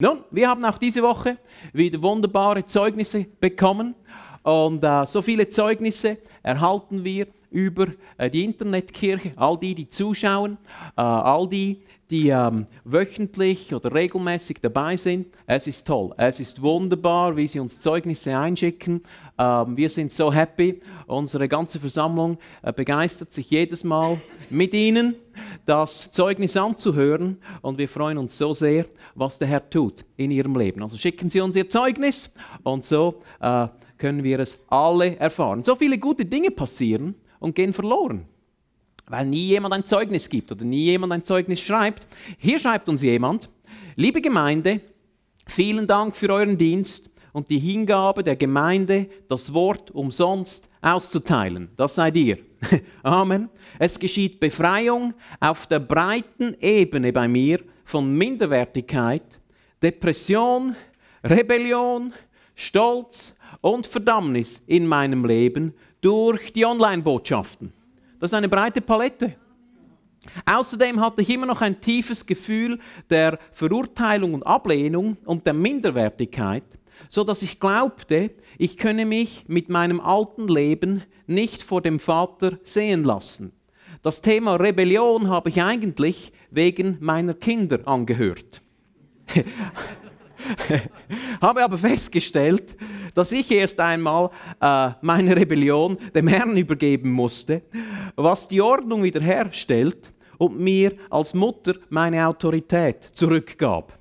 Nun, wir haben auch diese Woche wieder wunderbare Zeugnisse bekommen und äh, so viele Zeugnisse erhalten wir über äh, die Internetkirche, all die, die zuschauen, äh, all die, die ähm, wöchentlich oder regelmäßig dabei sind. Es ist toll, es ist wunderbar, wie sie uns Zeugnisse einschicken. Ähm, wir sind so happy, unsere ganze Versammlung äh, begeistert sich jedes Mal mit ihnen das Zeugnis anzuhören und wir freuen uns so sehr, was der Herr tut in Ihrem Leben. Also schicken Sie uns Ihr Zeugnis und so äh, können wir es alle erfahren. So viele gute Dinge passieren und gehen verloren, weil nie jemand ein Zeugnis gibt oder nie jemand ein Zeugnis schreibt. Hier schreibt uns jemand, liebe Gemeinde, vielen Dank für euren Dienst und die Hingabe der Gemeinde, das Wort umsonst auszuteilen. Das seid ihr. Amen. Es geschieht Befreiung auf der breiten Ebene bei mir von Minderwertigkeit, Depression, Rebellion, Stolz und Verdammnis in meinem Leben durch die Online-Botschaften. Das ist eine breite Palette. Außerdem hatte ich immer noch ein tiefes Gefühl der Verurteilung und Ablehnung und der Minderwertigkeit so dass ich glaubte, ich könne mich mit meinem alten Leben nicht vor dem Vater sehen lassen. Das Thema Rebellion habe ich eigentlich wegen meiner Kinder angehört. habe aber festgestellt, dass ich erst einmal äh, meine Rebellion dem Herrn übergeben musste, was die Ordnung wiederherstellt und mir als Mutter meine Autorität zurückgab.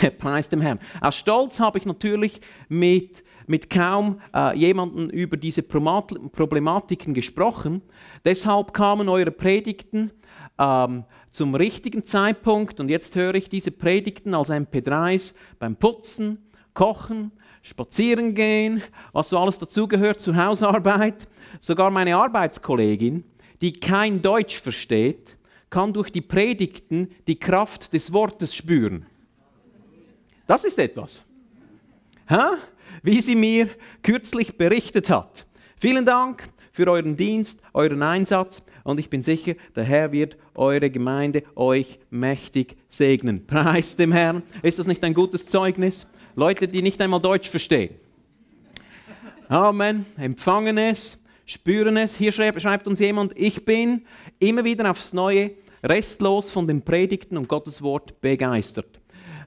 Preis dem Herrn. Aus Stolz habe ich natürlich mit, mit kaum äh, jemanden über diese Problematiken gesprochen. Deshalb kamen eure Predigten ähm, zum richtigen Zeitpunkt und jetzt höre ich diese Predigten als MP3s beim Putzen, Kochen, Spazieren gehen, was so alles dazugehört zur Hausarbeit. Sogar meine Arbeitskollegin, die kein Deutsch versteht, kann durch die Predigten die Kraft des Wortes spüren. Das ist etwas. Ha? Wie sie mir kürzlich berichtet hat. Vielen Dank für euren Dienst, euren Einsatz und ich bin sicher, der Herr wird eure Gemeinde euch mächtig segnen. Preis dem Herrn. Ist das nicht ein gutes Zeugnis? Leute, die nicht einmal Deutsch verstehen. Amen. Empfangen es, spüren es. Hier schreibt uns jemand, ich bin immer wieder aufs Neue restlos von den Predigten und Gottes Wort begeistert.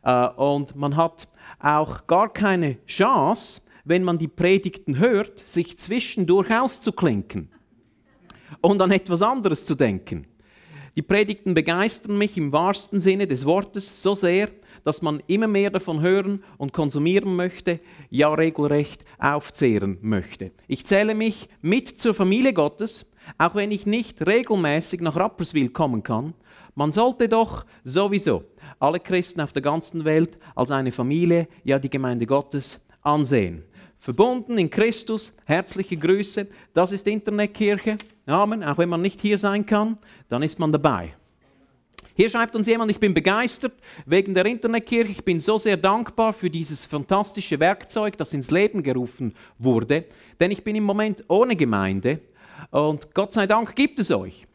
Äh, und man hat auch gar keine Chance, wenn man die Predigten hört, sich zwischendurch auszuklinken und an etwas anderes zu denken. Die Predigten begeistern mich im wahrsten Sinne des Wortes so sehr, dass man immer mehr davon hören und konsumieren möchte, ja regelrecht aufzehren möchte. Ich zähle mich mit zur Familie Gottes, auch wenn ich nicht regelmäßig nach Rapperswil kommen kann. Man sollte doch sowieso alle Christen auf der ganzen Welt als eine Familie, ja die Gemeinde Gottes ansehen. Verbunden in Christus, herzliche Grüße, das ist Internetkirche. Amen. Auch wenn man nicht hier sein kann, dann ist man dabei. Hier schreibt uns jemand, ich bin begeistert wegen der Internetkirche. Ich bin so sehr dankbar für dieses fantastische Werkzeug, das ins Leben gerufen wurde. Denn ich bin im Moment ohne Gemeinde und Gott sei Dank gibt es euch.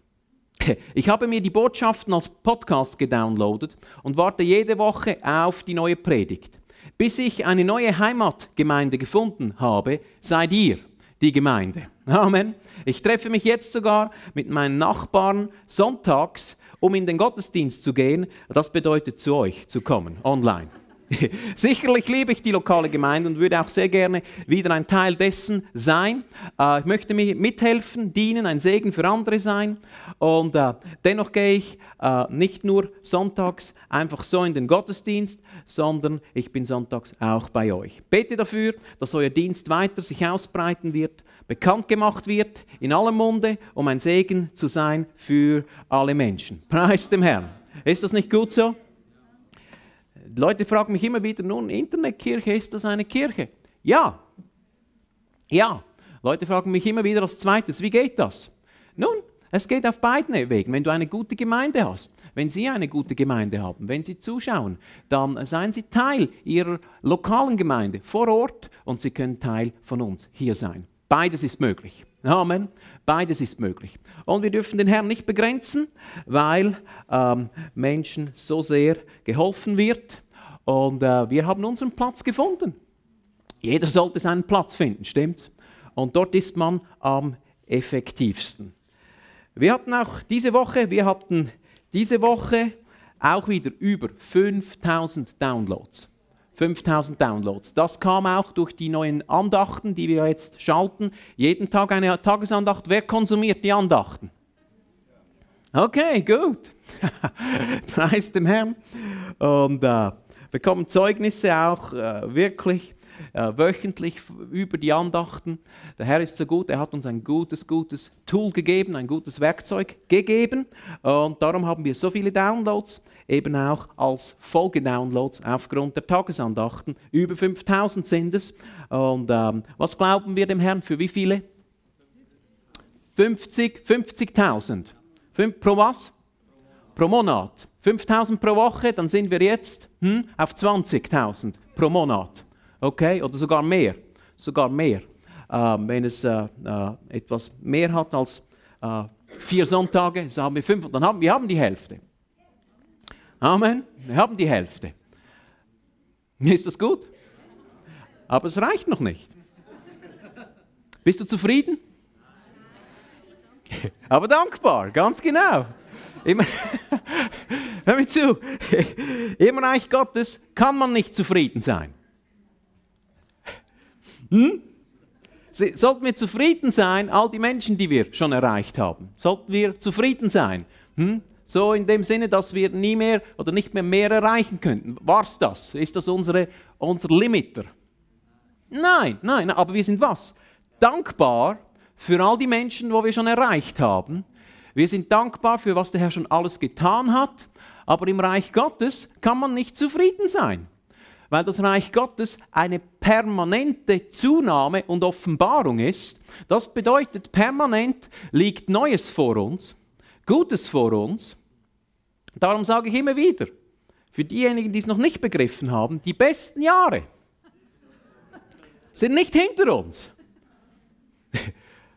Ich habe mir die Botschaften als Podcast gedownloadet und warte jede Woche auf die neue Predigt. Bis ich eine neue Heimatgemeinde gefunden habe, seid ihr die Gemeinde. Amen. Ich treffe mich jetzt sogar mit meinen Nachbarn sonntags, um in den Gottesdienst zu gehen. Das bedeutet zu euch zu kommen, online. Sicherlich liebe ich die lokale Gemeinde und würde auch sehr gerne wieder ein Teil dessen sein. Äh, ich möchte mir mithelfen, dienen, ein Segen für andere sein. Und äh, dennoch gehe ich äh, nicht nur sonntags einfach so in den Gottesdienst, sondern ich bin sonntags auch bei euch. Bete dafür, dass euer Dienst weiter sich ausbreiten wird, bekannt gemacht wird in allem Munde, um ein Segen zu sein für alle Menschen. Preis dem Herrn. Ist das nicht gut so? Leute fragen mich immer wieder, nun, Internetkirche, ist das eine Kirche? Ja, ja. Leute fragen mich immer wieder als zweites, wie geht das? Nun, es geht auf beiden Wegen. Wenn du eine gute Gemeinde hast, wenn Sie eine gute Gemeinde haben, wenn Sie zuschauen, dann seien Sie Teil Ihrer lokalen Gemeinde vor Ort und Sie können Teil von uns hier sein. Beides ist möglich. Amen. Beides ist möglich. Und wir dürfen den Herrn nicht begrenzen, weil ähm, Menschen so sehr geholfen wird und äh, wir haben unseren Platz gefunden. Jeder sollte seinen Platz finden, stimmt's? Und dort ist man am effektivsten. Wir hatten auch diese Woche, wir hatten diese Woche auch wieder über 5000 Downloads. 5000 Downloads. Das kam auch durch die neuen Andachten, die wir jetzt schalten. Jeden Tag eine Tagesandacht. Wer konsumiert die Andachten? Okay, gut. Preis dem Herrn. Und äh, bekommen Zeugnisse auch äh, wirklich äh, wöchentlich über die Andachten. Der Herr ist so gut, er hat uns ein gutes, gutes Tool gegeben, ein gutes Werkzeug gegeben. Und darum haben wir so viele Downloads, eben auch als Folgedownloads aufgrund der Tagesandachten. Über 5000 sind es. Und ähm, was glauben wir dem Herrn für wie viele? 50, 50.000. Pro was? Pro Monat. 5000 pro Woche, dann sind wir jetzt hm, auf 20.000 pro Monat. Okay? Oder sogar mehr. Sogar mehr. Ähm, wenn es äh, äh, etwas mehr hat als äh, vier Sonntage, so haben wir fünf. Dann haben wir haben die Hälfte. Amen. Wir haben die Hälfte. Ist das gut? Aber es reicht noch nicht. Bist du zufrieden? Aber dankbar, ganz genau. Immer hör mir zu, im Reich Gottes kann man nicht zufrieden sein. Hm? Sollten wir zufrieden sein, all die Menschen, die wir schon erreicht haben, sollten wir zufrieden sein? Hm? So in dem Sinne, dass wir nie mehr oder nicht mehr mehr erreichen könnten. War es das? Ist das unsere, unser Limiter? Nein, nein, aber wir sind was? Dankbar für all die Menschen, wo wir schon erreicht haben. Wir sind dankbar für was der Herr schon alles getan hat. Aber im Reich Gottes kann man nicht zufrieden sein, weil das Reich Gottes eine permanente Zunahme und Offenbarung ist. Das bedeutet, permanent liegt Neues vor uns, Gutes vor uns. Darum sage ich immer wieder, für diejenigen, die es noch nicht begriffen haben, die besten Jahre sind nicht hinter uns.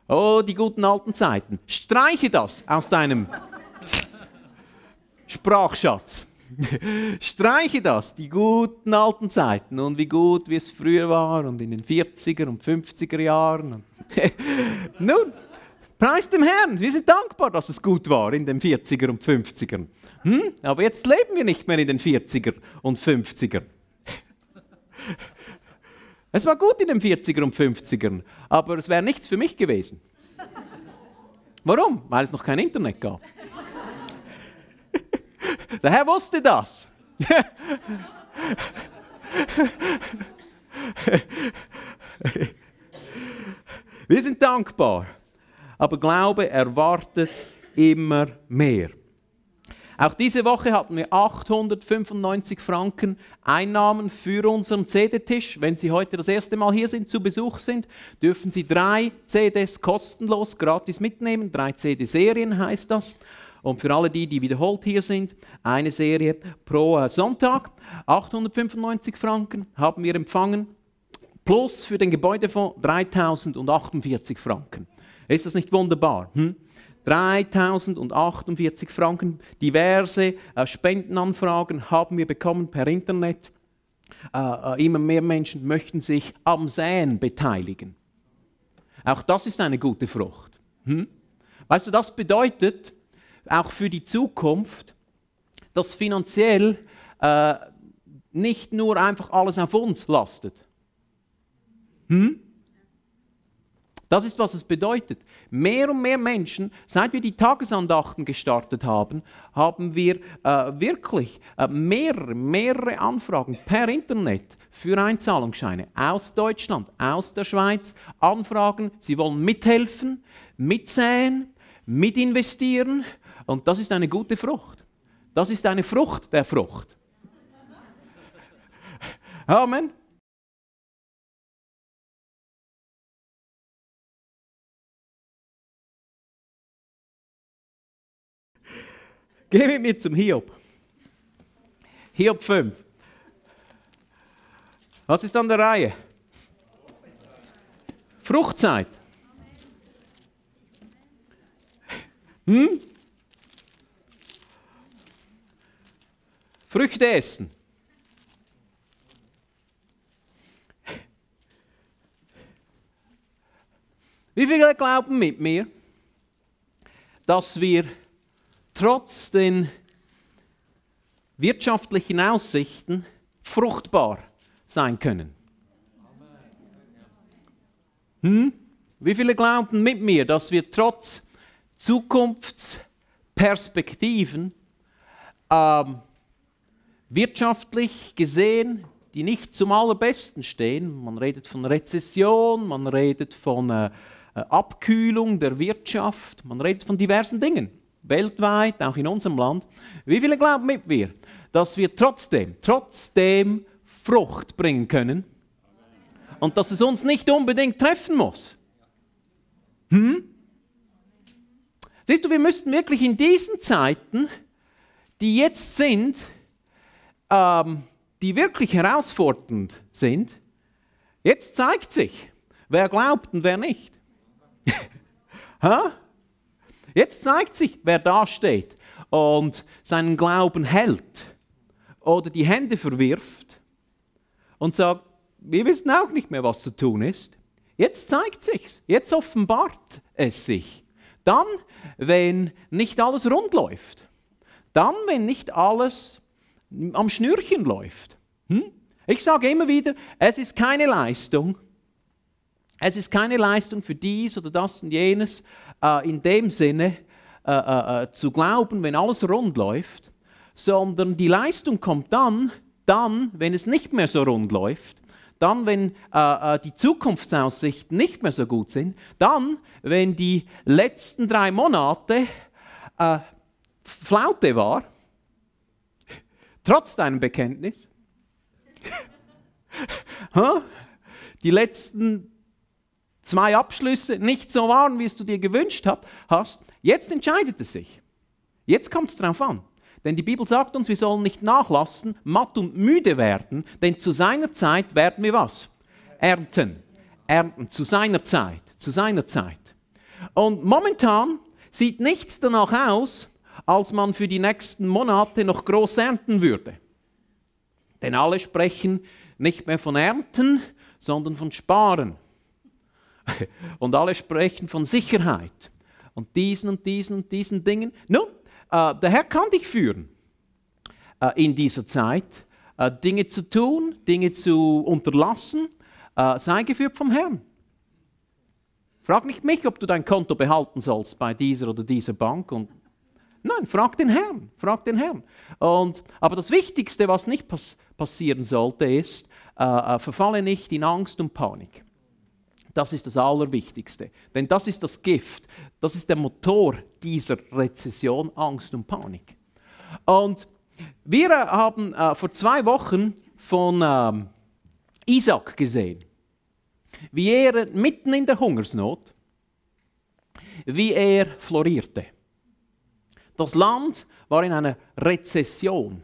Oh, die guten alten Zeiten. Streiche das aus deinem Sprachschatz. Streiche das, die guten alten Zeiten und wie gut, wie es früher war und in den 40er und 50er Jahren. Nun, preis dem Herrn, wir sind dankbar, dass es gut war in den 40er und 50ern. Hm? Aber jetzt leben wir nicht mehr in den 40er und 50ern. Es war gut in den 40er und 50ern, aber es wäre nichts für mich gewesen. Warum? Weil es noch kein Internet gab. Der Herr wusste das. Wir sind dankbar, aber Glaube erwartet immer mehr. Auch diese Woche hatten wir 895 Franken Einnahmen für unseren CD-Tisch. Wenn Sie heute das erste Mal hier sind, zu Besuch sind, dürfen Sie drei CDs kostenlos gratis mitnehmen. Drei CD-Serien heißt das. Und für alle die, die wiederholt hier sind, eine Serie pro äh, Sonntag. 895 Franken haben wir empfangen, plus für den Gebäudefonds 3048 Franken. Ist das nicht wunderbar? Hm? 3048 Franken, diverse äh, Spendenanfragen haben wir bekommen per Internet. Äh, immer mehr Menschen möchten sich am Säen beteiligen. Auch das ist eine gute Frucht. Hm? Weißt du, das bedeutet, auch für die Zukunft, dass finanziell äh, nicht nur einfach alles auf uns lastet. Hm? Das ist, was es bedeutet. Mehr und mehr Menschen, seit wir die Tagesandachten gestartet haben, haben wir äh, wirklich äh, mehrere, mehrere Anfragen per Internet für Einzahlungsscheine aus Deutschland, aus der Schweiz. Anfragen, sie wollen mithelfen, mitsäen, mitinvestieren und das ist eine gute Frucht. Das ist eine Frucht der Frucht. Amen. Geh mit mir zum Hiob. Hiob 5. Was ist an der Reihe? Fruchtzeit. Hm? Früchte essen. Wie viele glauben mit mir, dass wir trotz den wirtschaftlichen Aussichten fruchtbar sein können? Hm? Wie viele glauben mit mir, dass wir trotz Zukunftsperspektiven ähm, wirtschaftlich gesehen, die nicht zum allerbesten stehen. Man redet von Rezession, man redet von äh, äh, Abkühlung der Wirtschaft, man redet von diversen Dingen, weltweit, auch in unserem Land. Wie viele glauben mit mir, dass wir trotzdem, trotzdem Frucht bringen können und dass es uns nicht unbedingt treffen muss? Hm? Siehst du, wir müssten wirklich in diesen Zeiten, die jetzt sind, ähm, die wirklich herausfordernd sind, jetzt zeigt sich, wer glaubt und wer nicht. jetzt zeigt sich, wer da steht und seinen Glauben hält oder die Hände verwirft und sagt, wir wissen auch nicht mehr, was zu tun ist. Jetzt zeigt sich's, jetzt offenbart es sich. Dann, wenn nicht alles rund läuft, dann, wenn nicht alles am Schnürchen läuft. Hm? Ich sage immer wieder, es ist keine Leistung. Es ist keine Leistung für dies oder das und jenes, äh, in dem Sinne äh, äh, äh zu glauben, wenn alles rund läuft, sondern die Leistung kommt dann, dann, wenn es nicht mehr so rund läuft, dann, wenn äh, äh die Zukunftsaussichten nicht mehr so gut sind, dann, wenn die letzten drei Monate äh, Flaute war, Trotz deinem Bekenntnis. Die letzten zwei Abschlüsse nicht so waren, wie es du dir gewünscht hast. Jetzt entscheidet es sich. Jetzt kommt es drauf an. Denn die Bibel sagt uns, wir sollen nicht nachlassen, matt und müde werden, denn zu seiner Zeit werden wir was? Ernten. Ernten, zu seiner Zeit, zu seiner Zeit. Und momentan sieht nichts danach aus, als man für die nächsten Monate noch groß ernten würde. Denn alle sprechen nicht mehr von Ernten, sondern von Sparen. Und alle sprechen von Sicherheit und diesen und diesen und diesen Dingen. Nun, äh, der Herr kann dich führen äh, in dieser Zeit, äh, Dinge zu tun, Dinge zu unterlassen. Äh, sei geführt vom Herrn. Frag nicht mich, ob du dein Konto behalten sollst bei dieser oder dieser Bank und Nein, frag den Herrn, frag den Herrn. Und, aber das Wichtigste, was nicht pass passieren sollte, ist, äh, äh, verfalle nicht in Angst und Panik. Das ist das Allerwichtigste, denn das ist das Gift, das ist der Motor dieser Rezession, Angst und Panik. Und wir äh, haben äh, vor zwei Wochen von ähm, Isaac gesehen, wie er mitten in der Hungersnot, wie er florierte. Das Land war in einer Rezession.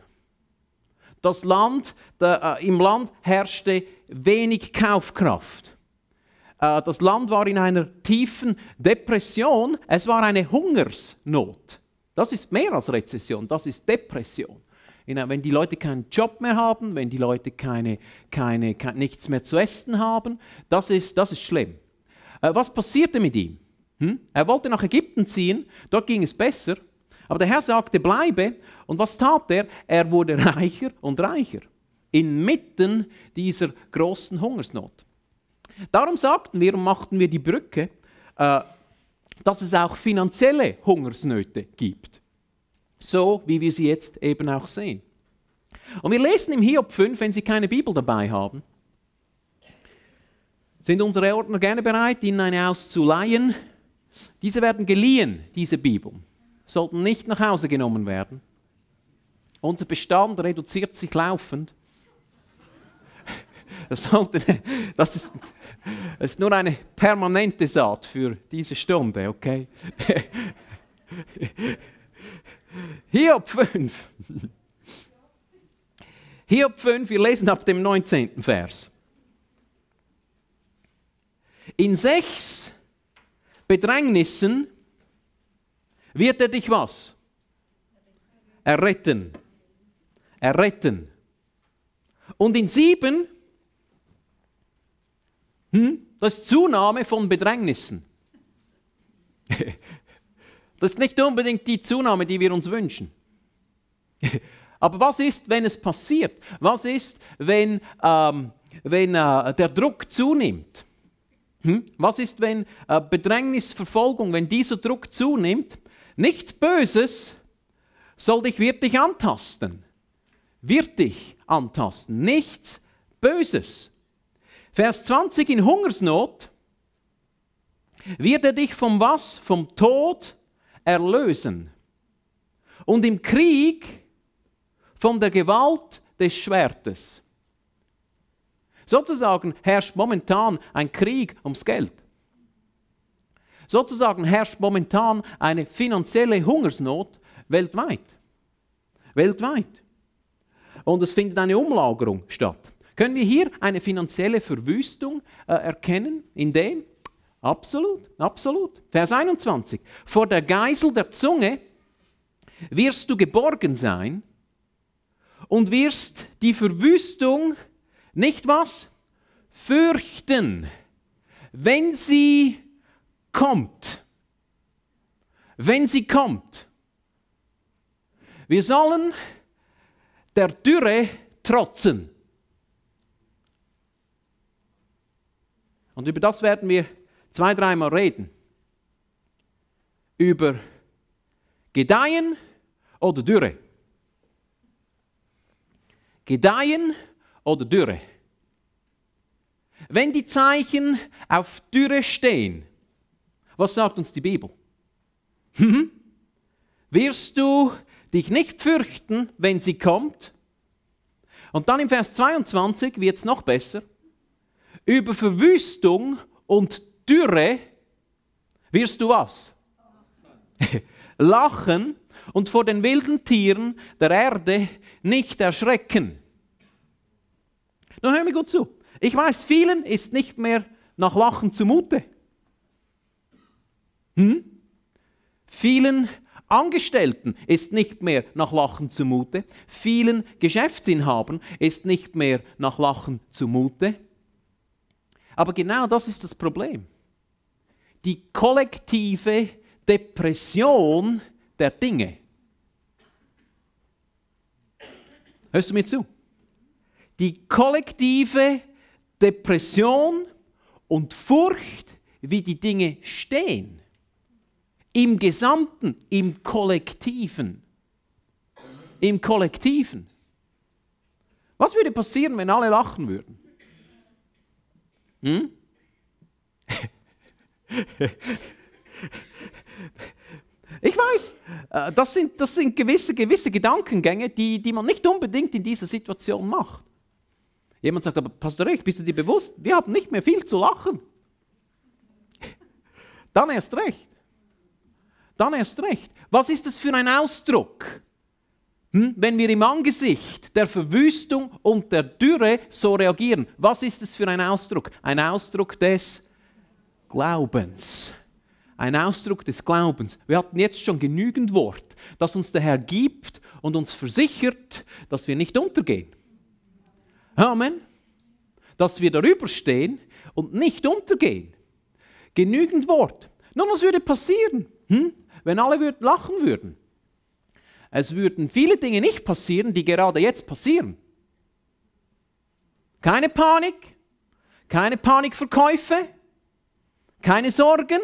Das Land, der, äh, Im Land herrschte wenig Kaufkraft. Äh, das Land war in einer tiefen Depression. Es war eine Hungersnot. Das ist mehr als Rezession, das ist Depression. Äh, wenn die Leute keinen Job mehr haben, wenn die Leute keine, keine, kein, nichts mehr zu essen haben, das ist, das ist schlimm. Äh, was passierte mit ihm? Hm? Er wollte nach Ägypten ziehen, dort ging es besser. Aber der Herr sagte, bleibe. Und was tat er? Er wurde reicher und reicher inmitten dieser großen Hungersnot. Darum sagten wir und machten wir die Brücke, äh, dass es auch finanzielle Hungersnöte gibt, so wie wir sie jetzt eben auch sehen. Und wir lesen im Hiob 5, wenn Sie keine Bibel dabei haben, sind unsere Ordner gerne bereit, Ihnen eine auszuleihen. Diese werden geliehen, diese Bibeln sollten nicht nach Hause genommen werden. Unser Bestand reduziert sich laufend. Das, sollte, das, ist, das ist nur eine permanente Saat für diese Stunde, okay? Hiob 5. Hiob 5, wir lesen ab dem 19. Vers. In sechs Bedrängnissen wird er dich was? Erretten. Erretten. Und in sieben, hm, das ist Zunahme von Bedrängnissen. Das ist nicht unbedingt die Zunahme, die wir uns wünschen. Aber was ist, wenn es passiert? Was ist, wenn, ähm, wenn äh, der Druck zunimmt? Hm? Was ist, wenn äh, Bedrängnis, wenn dieser Druck zunimmt? Nichts Böses soll dich wirklich antasten. Wird dich antasten. Nichts Böses. Vers 20 in Hungersnot wird er dich vom was? Vom Tod erlösen. Und im Krieg von der Gewalt des Schwertes. Sozusagen herrscht momentan ein Krieg ums Geld. Sozusagen herrscht momentan eine finanzielle Hungersnot weltweit. Weltweit. Und es findet eine Umlagerung statt. Können wir hier eine finanzielle Verwüstung äh, erkennen? In dem? Absolut, absolut. Vers 21. Vor der Geisel der Zunge wirst du geborgen sein und wirst die Verwüstung nicht was? Fürchten, wenn sie kommt, wenn sie kommt, wir sollen der Dürre trotzen. Und über das werden wir zwei, dreimal reden. Über Gedeihen oder Dürre. Gedeihen oder Dürre. Wenn die Zeichen auf Dürre stehen, was sagt uns die Bibel? Hm? Wirst du dich nicht fürchten, wenn sie kommt? Und dann im Vers 22 wird es noch besser. Über Verwüstung und Dürre wirst du was? Lachen und vor den wilden Tieren der Erde nicht erschrecken. Nun hör mir gut zu. Ich weiß, vielen ist nicht mehr nach Lachen zumute. Hm? Vielen Angestellten ist nicht mehr nach Lachen zumute, vielen Geschäftsinhabern ist nicht mehr nach Lachen zumute. Aber genau das ist das Problem. Die kollektive Depression der Dinge. Hörst du mir zu? Die kollektive Depression und Furcht, wie die Dinge stehen im Gesamten, im Kollektiven. Im Kollektiven. Was würde passieren, wenn alle lachen würden? Hm? Ich weiß, äh, das sind, das sind gewisse, gewisse Gedankengänge, die, die man nicht unbedingt in dieser Situation macht. Jemand sagt, aber Pastor Recht, bist du dir bewusst, wir haben nicht mehr viel zu lachen. Dann erst recht dann erst recht. Was ist das für ein Ausdruck? Hm? Wenn wir im Angesicht der Verwüstung und der Dürre so reagieren, was ist das für ein Ausdruck? Ein Ausdruck des Glaubens. Ein Ausdruck des Glaubens. Wir hatten jetzt schon genügend Wort, das uns der Herr gibt und uns versichert, dass wir nicht untergehen. Amen. Dass wir darüber stehen und nicht untergehen. Genügend Wort. Nun, was würde passieren? Hm? wenn alle würd, lachen würden. Es würden viele Dinge nicht passieren, die gerade jetzt passieren. Keine Panik, keine Panikverkäufe, keine Sorgen.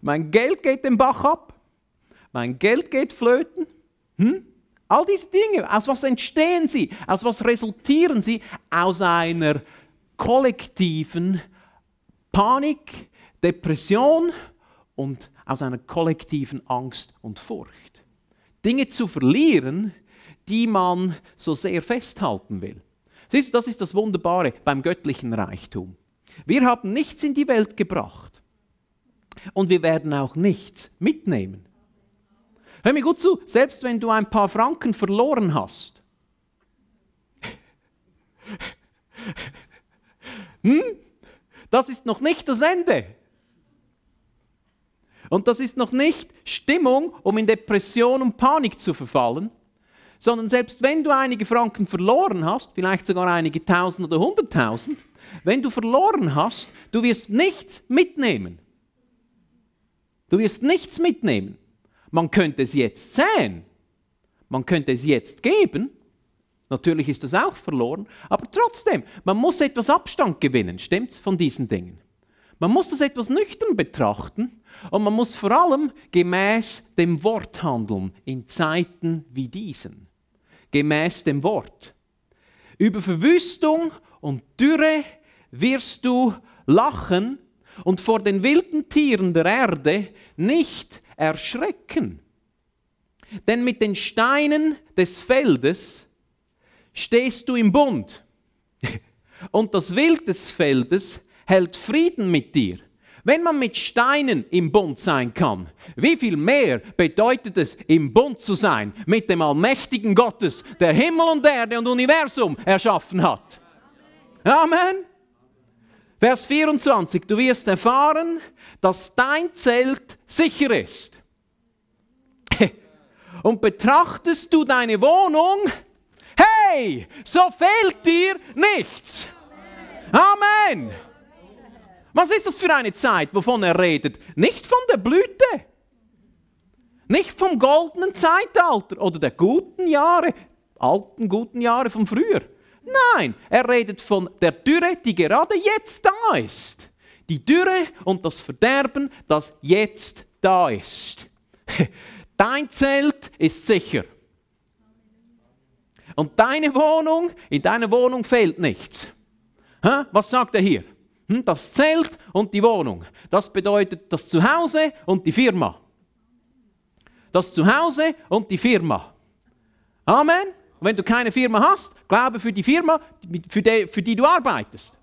Mein Geld geht den Bach ab, mein Geld geht flöten. Hm? All diese Dinge, aus was entstehen sie? Aus was resultieren sie? Aus einer kollektiven Panik, Depression und aus einer kollektiven Angst und Furcht. Dinge zu verlieren, die man so sehr festhalten will. Siehst du, das ist das Wunderbare beim göttlichen Reichtum. Wir haben nichts in die Welt gebracht und wir werden auch nichts mitnehmen. Hör mir gut zu, selbst wenn du ein paar Franken verloren hast. hm? Das ist noch nicht das Ende. Und das ist noch nicht Stimmung, um in Depression und Panik zu verfallen, sondern selbst wenn du einige Franken verloren hast, vielleicht sogar einige Tausend oder Hunderttausend, wenn du verloren hast, du wirst nichts mitnehmen. Du wirst nichts mitnehmen. Man könnte es jetzt säen, man könnte es jetzt geben, natürlich ist das auch verloren, aber trotzdem, man muss etwas Abstand gewinnen, stimmt's, von diesen Dingen. Man muss das etwas nüchtern betrachten und man muss vor allem gemäß dem Wort handeln in Zeiten wie diesen. Gemäß dem Wort. Über Verwüstung und Dürre wirst du lachen und vor den wilden Tieren der Erde nicht erschrecken. Denn mit den Steinen des Feldes stehst du im Bund. Und das Wild des Feldes hält Frieden mit dir. Wenn man mit Steinen im Bund sein kann, wie viel mehr bedeutet es, im Bund zu sein mit dem allmächtigen Gottes, der Himmel und Erde und Universum erschaffen hat? Amen. Vers 24, du wirst erfahren, dass dein Zelt sicher ist. Und betrachtest du deine Wohnung, hey, so fehlt dir nichts. Amen. Was ist das für eine Zeit, wovon er redet? Nicht von der Blüte, nicht vom goldenen Zeitalter oder der guten Jahre, alten guten Jahre von früher. Nein, er redet von der Dürre, die gerade jetzt da ist. Die Dürre und das Verderben, das jetzt da ist. Dein Zelt ist sicher. Und deine Wohnung, in deiner Wohnung fehlt nichts. Was sagt er hier? Hm, das Zelt und die Wohnung. Das bedeutet das Zuhause und die Firma. Das Zuhause und die Firma. Amen. Und wenn du keine Firma hast, glaube für die Firma, für die, für die du arbeitest.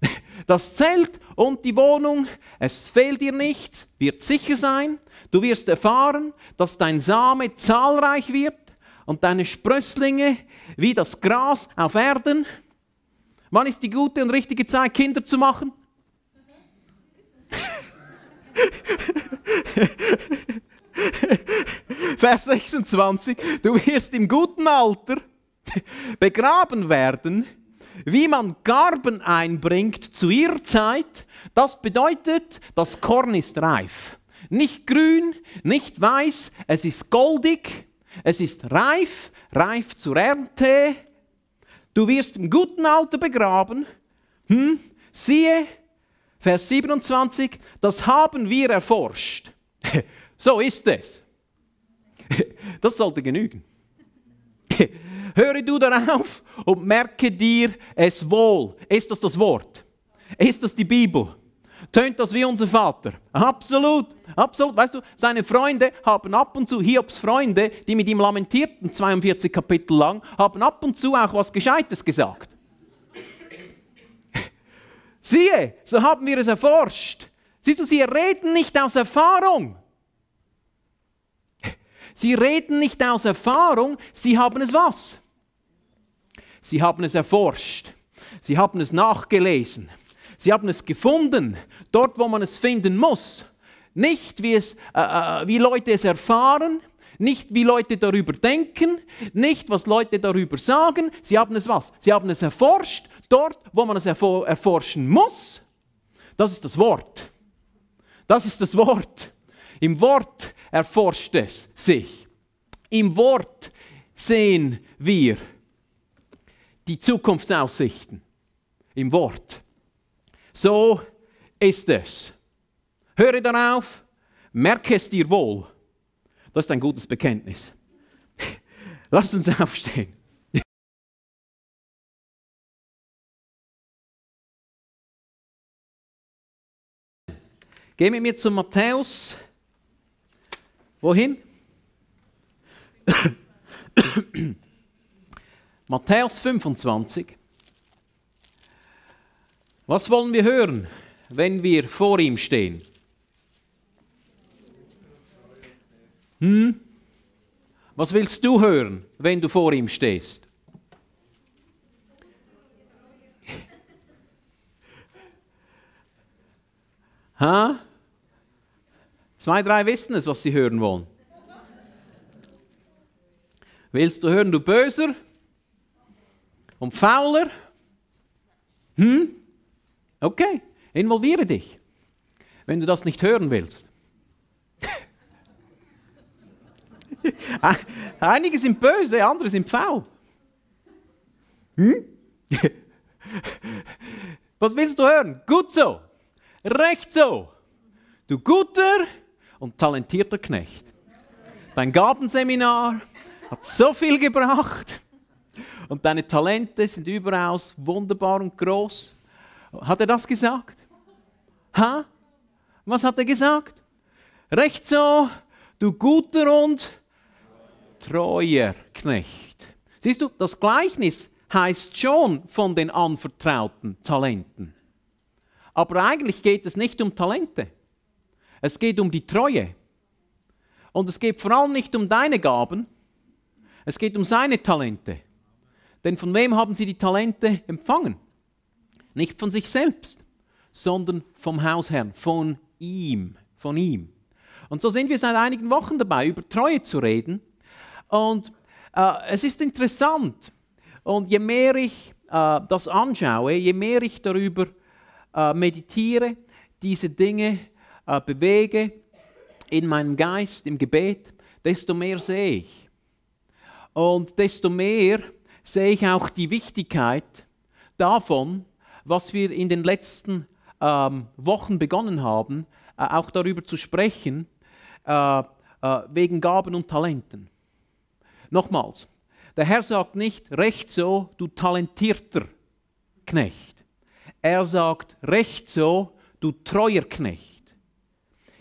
Das Zelt und die Wohnung, es fehlt dir nichts, wird sicher sein. Du wirst erfahren, dass dein Same zahlreich wird und deine Sprösslinge wie das Gras auf Erden. Wann ist die gute und richtige Zeit, Kinder zu machen? Vers 26, du wirst im guten Alter begraben werden, wie man Garben einbringt zu ihrer Zeit. Das bedeutet, das Korn ist reif. Nicht grün, nicht weiß, es ist goldig, es ist reif, reif zur Ernte Du wirst im guten Alter begraben. Hm? Siehe, Vers 27, das haben wir erforscht. so ist es. Das sollte genügen. Höre du darauf und merke dir es wohl. Ist das das Wort? Ist das die Bibel? Tönt das wie unser Vater? Absolut, absolut. Weißt du, seine Freunde haben ab und zu, Hiobs Freunde, die mit ihm lamentierten, 42 Kapitel lang, haben ab und zu auch was Gescheites gesagt. Siehe, so haben wir es erforscht. Siehst du, sie reden nicht aus Erfahrung. Sie reden nicht aus Erfahrung, sie haben es was? Sie haben es erforscht. Sie haben es nachgelesen. Sie haben es gefunden, dort, wo man es finden muss. Nicht, wie, es, äh, äh, wie Leute es erfahren, nicht wie Leute darüber denken, nicht was Leute darüber sagen. Sie haben es was? Sie haben es erforscht, dort, wo man es erfor erforschen muss. Das ist das Wort. Das ist das Wort. Im Wort erforscht es sich. Im Wort sehen wir die Zukunftsaussichten. Im Wort. So ist es. Höre darauf, merke es dir wohl. Das ist ein gutes Bekenntnis. Lass uns aufstehen. Geh mit mir zu Matthäus. Wohin? Matthäus 25. Was wollen wir hören, wenn wir vor ihm stehen? Hm? Was willst du hören, wenn du vor ihm stehst? ha? Zwei, drei wissen es, was sie hören wollen. Willst du hören, du Böser und Fauler? Hm? Okay, involviere dich, wenn du das nicht hören willst. Ah, einige sind böse, andere sind faul. Hm? Was willst du hören? Gut so, recht so. Du guter und talentierter Knecht. Dein Gabenseminar hat so viel gebracht und deine Talente sind überaus wunderbar und groß. Hat er das gesagt? Ha? Was hat er gesagt? Recht so, du guter und treuer Knecht. Siehst du, das Gleichnis heißt schon von den anvertrauten Talenten. Aber eigentlich geht es nicht um Talente. Es geht um die Treue. Und es geht vor allem nicht um deine Gaben. Es geht um seine Talente. Denn von wem haben sie die Talente empfangen? Nicht von sich selbst, sondern vom Hausherrn, von ihm, von ihm. Und so sind wir seit einigen Wochen dabei, über Treue zu reden. Und äh, es ist interessant. Und je mehr ich äh, das anschaue, je mehr ich darüber äh, meditiere, diese Dinge äh, bewege in meinem Geist, im Gebet, desto mehr sehe ich. Und desto mehr sehe ich auch die Wichtigkeit davon, was wir in den letzten ähm, Wochen begonnen haben, äh, auch darüber zu sprechen, äh, äh, wegen Gaben und Talenten. Nochmals, der Herr sagt nicht, recht so, du talentierter Knecht. Er sagt, recht so, du treuer Knecht.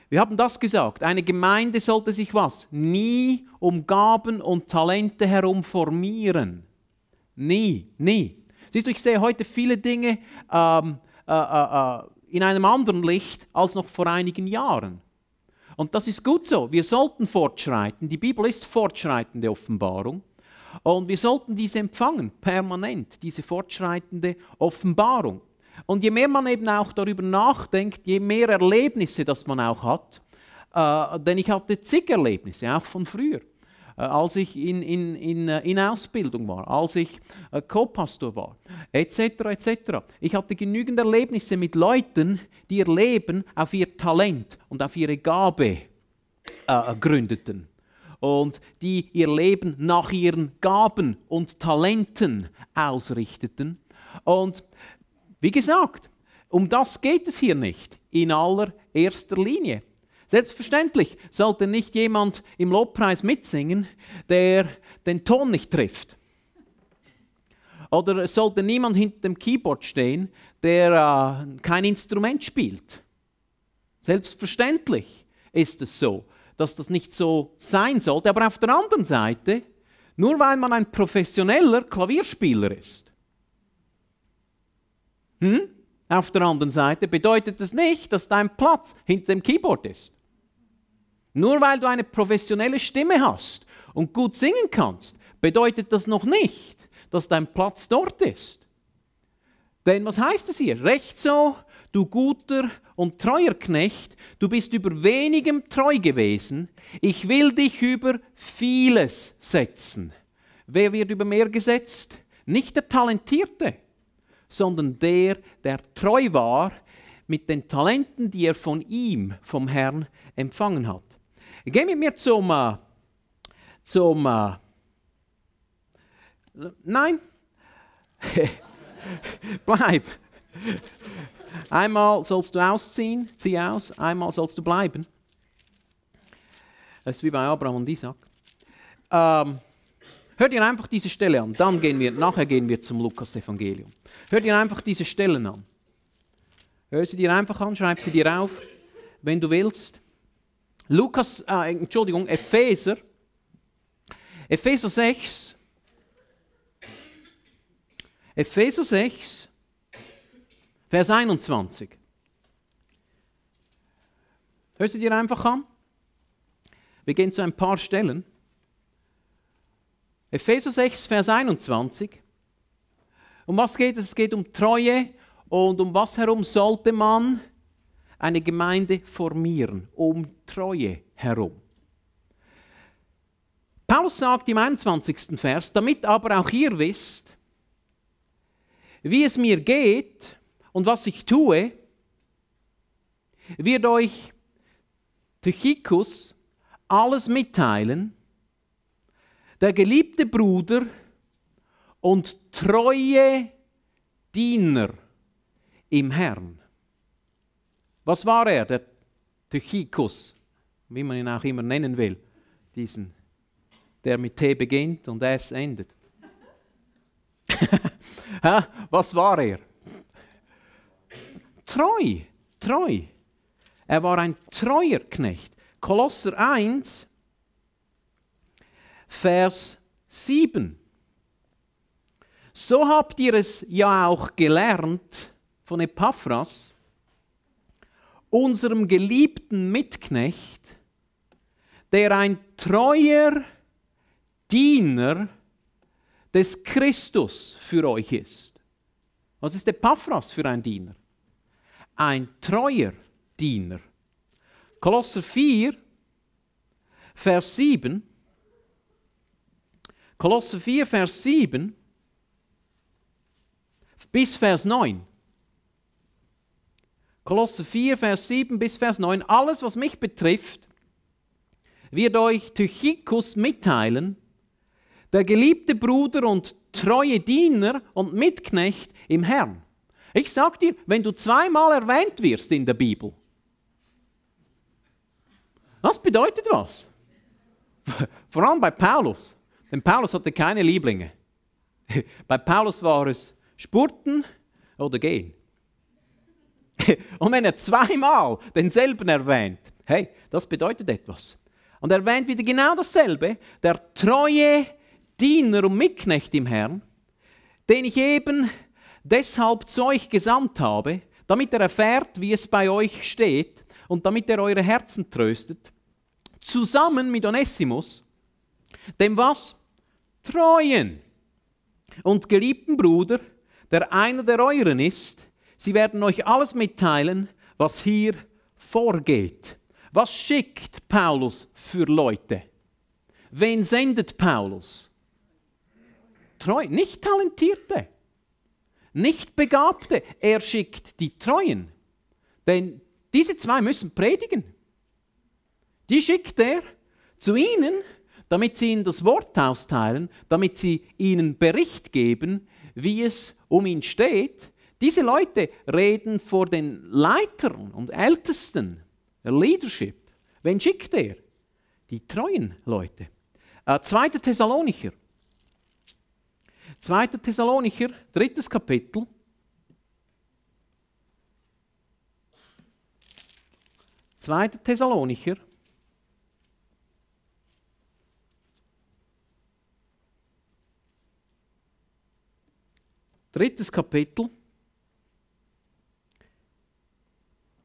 Wir haben das gesagt, eine Gemeinde sollte sich was? Nie um Gaben und Talente herum formieren. Nie, nie. Siehst du, ich sehe heute viele Dinge ähm, äh, äh, äh, in einem anderen Licht als noch vor einigen Jahren. Und das ist gut so. Wir sollten fortschreiten. Die Bibel ist fortschreitende Offenbarung. Und wir sollten diese empfangen, permanent, diese fortschreitende Offenbarung. Und je mehr man eben auch darüber nachdenkt, je mehr Erlebnisse, das man auch hat, äh, denn ich hatte zig Erlebnisse, auch von früher. Äh, als ich in, in, in, äh, in Ausbildung war, als ich äh, Co-Pastor war, etc. etc. Ich hatte genügend Erlebnisse mit Leuten, die ihr Leben auf ihr Talent und auf ihre Gabe äh, gründeten und die ihr Leben nach ihren Gaben und Talenten ausrichteten. Und wie gesagt, um das geht es hier nicht in aller erster Linie. Selbstverständlich sollte nicht jemand im Lobpreis mitsingen, der den Ton nicht trifft. Oder es sollte niemand hinter dem Keyboard stehen, der äh, kein Instrument spielt. Selbstverständlich ist es so, dass das nicht so sein sollte. Aber auf der anderen Seite, nur weil man ein professioneller Klavierspieler ist, hm? auf der anderen Seite bedeutet das nicht, dass dein Platz hinter dem Keyboard ist. Nur weil du eine professionelle Stimme hast und gut singen kannst, bedeutet das noch nicht, dass dein Platz dort ist. Denn was heißt es hier? Recht so, du guter und treuer Knecht, du bist über wenigem treu gewesen, ich will dich über vieles setzen. Wer wird über mehr gesetzt? Nicht der Talentierte, sondern der, der treu war mit den Talenten, die er von ihm, vom Herrn, empfangen hat. Geh mit mir zum, äh, zum, äh, nein, bleib. Einmal sollst du ausziehen, zieh aus, einmal sollst du bleiben. Das ist wie bei Abraham und Isaac. Ähm, hört ihr einfach diese Stelle an, dann gehen wir, nachher gehen wir zum Lukas-Evangelium. Hört ihr einfach diese Stellen an. Hör sie dir einfach an, schreib sie dir auf, wenn du willst. Lukas, äh, Entschuldigung, Epheser, Epheser 6, Epheser 6, Vers 21. Hörst du dir einfach an? Wir gehen zu ein paar Stellen. Epheser 6, Vers 21. Um was geht es? Es geht um Treue und um was herum sollte man eine Gemeinde formieren, um Treue herum. Paulus sagt im 21. Vers, damit aber auch ihr wisst, wie es mir geht und was ich tue, wird euch Tychicus alles mitteilen, der geliebte Bruder und treue Diener im Herrn. Was war er, der Tychikus, wie man ihn auch immer nennen will, diesen, der mit T beginnt und S endet? Was war er? Treu, treu. Er war ein treuer Knecht. Kolosser 1, Vers 7. So habt ihr es ja auch gelernt von Epaphras, unserem geliebten Mitknecht, der ein treuer Diener des Christus für euch ist. Was ist Epaphras für ein Diener? Ein treuer Diener. Kolosser 4, Vers 7. Kolosser 4, Vers 7 bis Vers 9. Kolosse 4, Vers 7 bis Vers 9, alles, was mich betrifft, wird euch Tychikus mitteilen, der geliebte Bruder und treue Diener und Mitknecht im Herrn. Ich sage dir, wenn du zweimal erwähnt wirst in der Bibel, das bedeutet was. Vor allem bei Paulus. Denn Paulus hatte keine Lieblinge. Bei Paulus war es Spurten oder Gehen. Und wenn er zweimal denselben erwähnt, hey, das bedeutet etwas. Und er erwähnt wieder genau dasselbe, der treue Diener und Mitknecht im Herrn, den ich eben deshalb zu euch gesandt habe, damit er erfährt, wie es bei euch steht und damit er eure Herzen tröstet, zusammen mit Onesimus, dem was? Treuen und geliebten Bruder, der einer der euren ist, Sie werden euch alles mitteilen, was hier vorgeht. Was schickt Paulus für Leute? Wen sendet Paulus? Treu, nicht Talentierte, nicht Begabte. Er schickt die Treuen. Denn diese zwei müssen predigen. Die schickt er zu ihnen, damit sie ihnen das Wort austeilen, damit sie ihnen Bericht geben, wie es um ihn steht, diese Leute reden vor den Leitern und Ältesten, der Leadership. Wen schickt er? Die treuen Leute. Äh, 2. Thessalonicher. 2. Thessalonicher, drittes Kapitel. Zweiter Thessalonicher. Drittes Kapitel.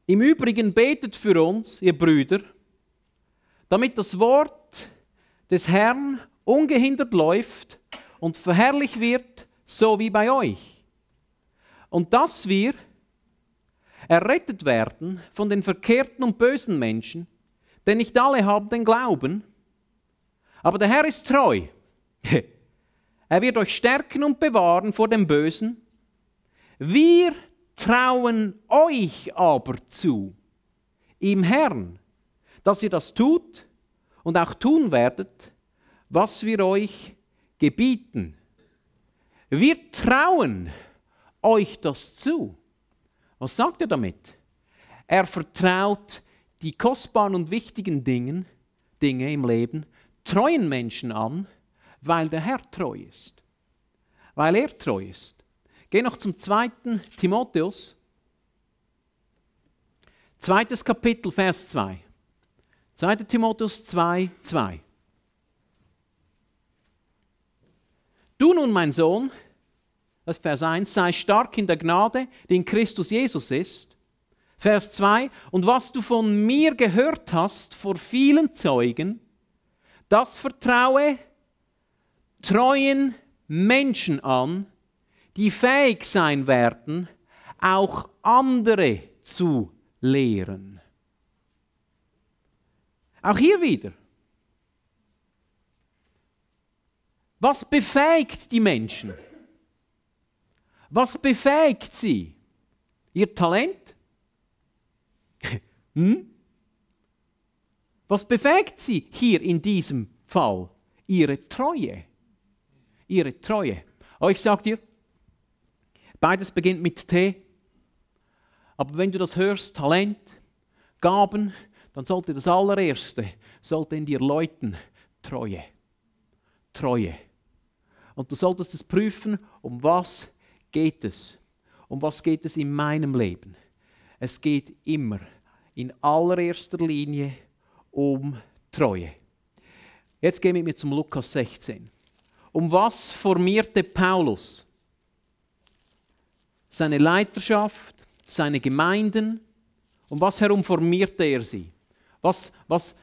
Im Übrigen betet für uns, ihr Brüder, damit das Wort des Herrn ungehindert läuft und verherrlicht wird, so wie bei euch. Und dass wir errettet werden von den verkehrten und bösen Menschen, denn nicht alle haben den Glauben, aber der Herr ist treu. er wird euch stärken und bewahren vor dem Bösen. Wir trauen euch aber zu, im Herrn, dass ihr das tut und auch tun werdet, was wir euch gebieten. Wir trauen euch das zu. Was sagt er damit? Er vertraut die kostbaren und wichtigen Dinge, Dinge im Leben treuen Menschen an, weil der Herr treu ist. Weil er treu ist. Geh noch zum zweiten Timotheus. Zweites Kapitel, Vers 2. 2. Timotheus 2, 2. Du nun, mein Sohn, das ist Vers 1, sei stark in der Gnade, die in Christus Jesus ist. Vers 2, und was du von mir gehört hast vor vielen Zeugen, das vertraue treuen Menschen an, die fähig sein werden, auch andere zu lehren. Auch hier wieder. Was befähigt die Menschen? Was befähigt sie? Ihr Talent? hm? Was befähigt sie hier in diesem Fall? Ihre Treue. Ihre Treue. Aber ich sage dir, Beides beginnt mit T. Aber wenn du das hörst, Talent, Gaben, dann sollte das allererste, sollte in dir läuten, Treue. Treue. Und du solltest es prüfen, um was geht es? Um was geht es in meinem Leben? Es geht immer in allererster Linie um Treue. Jetzt geh mit zum Lukas 16. Um was formierte Paulus seine Leiterschaft, seine Gemeinden. Um was herum formierte er sie? Was, was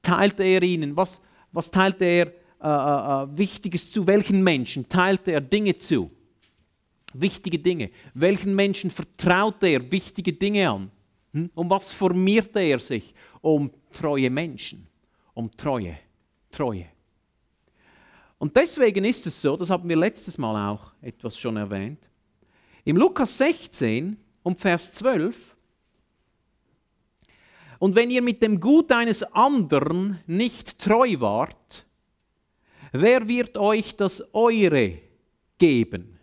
teilte er ihnen? Was, was teilte er äh, äh, äh, Wichtiges zu? Welchen Menschen teilte er Dinge zu? Wichtige Dinge. Welchen Menschen vertraute er wichtige Dinge an? Hm? Um was formierte er sich? Um treue Menschen. Um Treue. Treue. Und deswegen ist es so, das haben wir letztes Mal auch etwas schon erwähnt, im Lukas 16 und Vers 12. Und wenn ihr mit dem Gut eines anderen nicht treu wart, wer wird euch das Eure geben?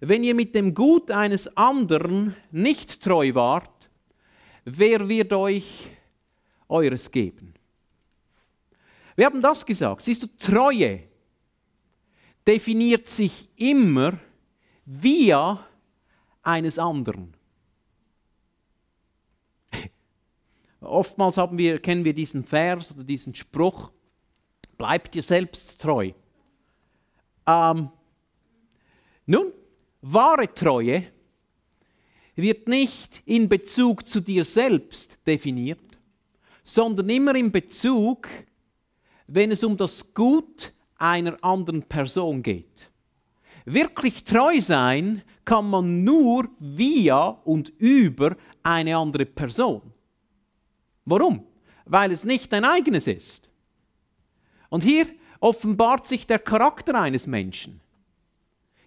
Wenn ihr mit dem Gut eines anderen nicht treu wart, wer wird euch eures geben? Wir haben das gesagt. Siehst du, Treue definiert sich immer via eines anderen. Oftmals wir, kennen wir diesen Vers oder diesen Spruch, bleib dir selbst treu. Ähm, nun, wahre Treue wird nicht in Bezug zu dir selbst definiert, sondern immer in Bezug, wenn es um das Gut einer anderen Person geht. Wirklich treu sein kann man nur via und über eine andere Person. Warum? Weil es nicht dein eigenes ist. Und hier offenbart sich der Charakter eines Menschen.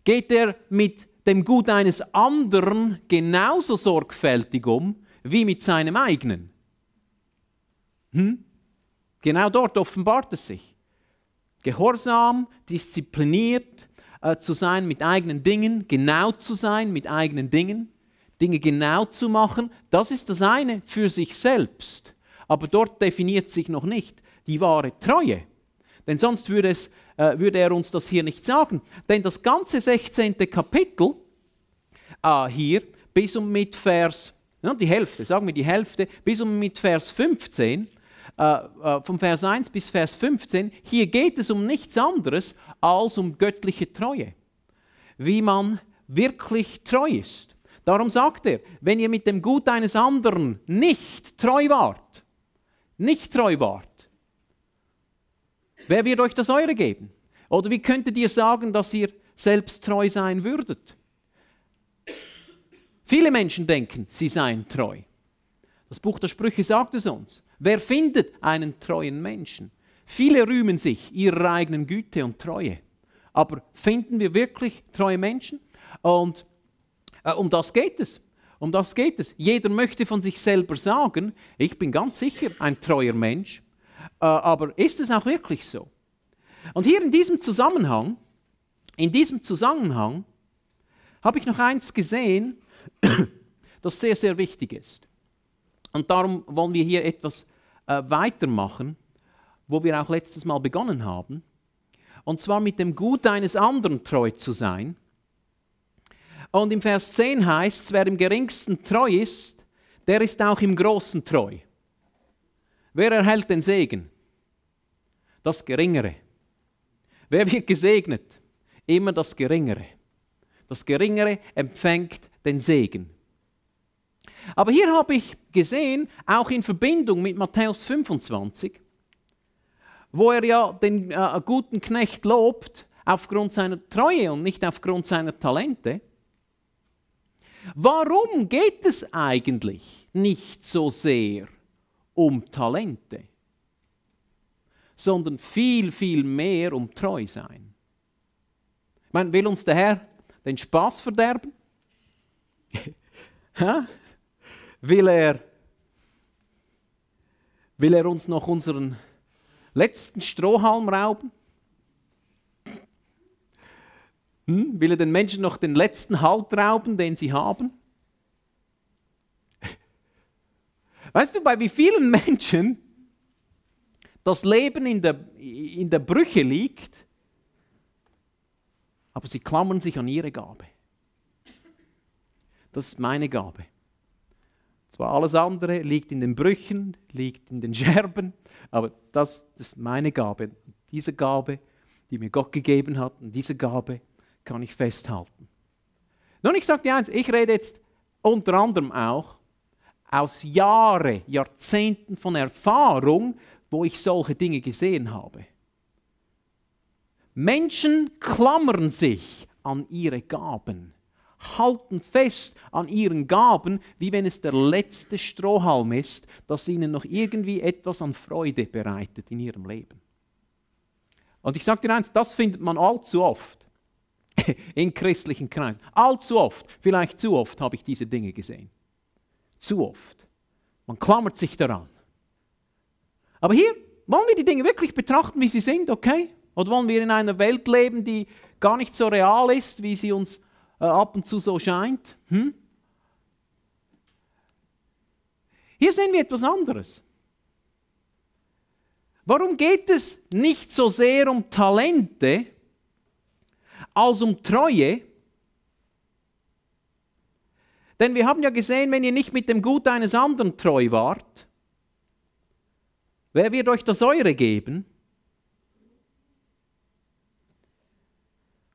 Geht er mit dem Gut eines anderen genauso sorgfältig um wie mit seinem eigenen? Hm? Genau dort offenbart es sich. Gehorsam, diszipliniert äh, zu sein mit eigenen Dingen, genau zu sein mit eigenen Dingen, Dinge genau zu machen, das ist das eine für sich selbst. Aber dort definiert sich noch nicht die wahre Treue. Denn sonst würde, es, äh, würde er uns das hier nicht sagen. Denn das ganze 16. Kapitel äh, hier bis und mit Vers, ja, die Hälfte, sagen wir die Hälfte, bis und mit Vers 15, äh, äh, vom Vers 1 bis Vers 15, hier geht es um nichts anderes als um göttliche Treue. Wie man wirklich treu ist. Darum sagt er, wenn ihr mit dem Gut eines anderen nicht treu wart, nicht treu wart, wer wird euch das Eure geben? Oder wie könntet ihr sagen, dass ihr selbst treu sein würdet? Viele Menschen denken, sie seien treu. Das Buch der Sprüche sagt es uns. Wer findet einen treuen Menschen? Viele rühmen sich ihrer eigenen Güte und Treue. Aber finden wir wirklich treue Menschen? Und äh, um das geht es. Um das geht es. Jeder möchte von sich selber sagen, ich bin ganz sicher ein treuer Mensch. Äh, aber ist es auch wirklich so? Und hier in diesem Zusammenhang, in diesem Zusammenhang, habe ich noch eins gesehen, das sehr, sehr wichtig ist. Und darum wollen wir hier etwas äh, weitermachen, wo wir auch letztes Mal begonnen haben. Und zwar mit dem Gut eines anderen treu zu sein. Und im Vers 10 heißt es, wer im geringsten treu ist, der ist auch im großen treu. Wer erhält den Segen? Das Geringere. Wer wird gesegnet? Immer das Geringere. Das Geringere empfängt den Segen. Aber hier habe ich gesehen, auch in Verbindung mit Matthäus 25, wo er ja den äh, guten Knecht lobt aufgrund seiner Treue und nicht aufgrund seiner Talente. Warum geht es eigentlich nicht so sehr um Talente, sondern viel, viel mehr um Treu sein? Ich meine, will uns der Herr den Spaß verderben? will er, will er uns noch unseren letzten Strohhalm rauben? Hm? Will er den Menschen noch den letzten Halt rauben, den sie haben? Weißt du, bei wie vielen Menschen das Leben in der, in der Brüche liegt, aber sie klammern sich an ihre Gabe. Das ist meine Gabe. Zwar alles andere liegt in den Brüchen, liegt in den Scherben, aber das ist meine Gabe. Diese Gabe, die mir Gott gegeben hat, und diese Gabe kann ich festhalten. Nun, ich sage dir eins, ich rede jetzt unter anderem auch aus Jahren, Jahrzehnten von Erfahrung, wo ich solche Dinge gesehen habe. Menschen klammern sich an ihre Gaben halten fest an ihren Gaben, wie wenn es der letzte Strohhalm ist, das ihnen noch irgendwie etwas an Freude bereitet in ihrem Leben. Und ich sage dir eins, das findet man allzu oft in christlichen Kreisen. Allzu oft, vielleicht zu oft habe ich diese Dinge gesehen. Zu oft. Man klammert sich daran. Aber hier wollen wir die Dinge wirklich betrachten, wie sie sind, okay? Oder wollen wir in einer Welt leben, die gar nicht so real ist, wie sie uns äh, ab und zu so scheint. Hm? Hier sehen wir etwas anderes. Warum geht es nicht so sehr um Talente als um Treue? Denn wir haben ja gesehen, wenn ihr nicht mit dem Gut eines anderen treu wart, wer wird euch das eure geben?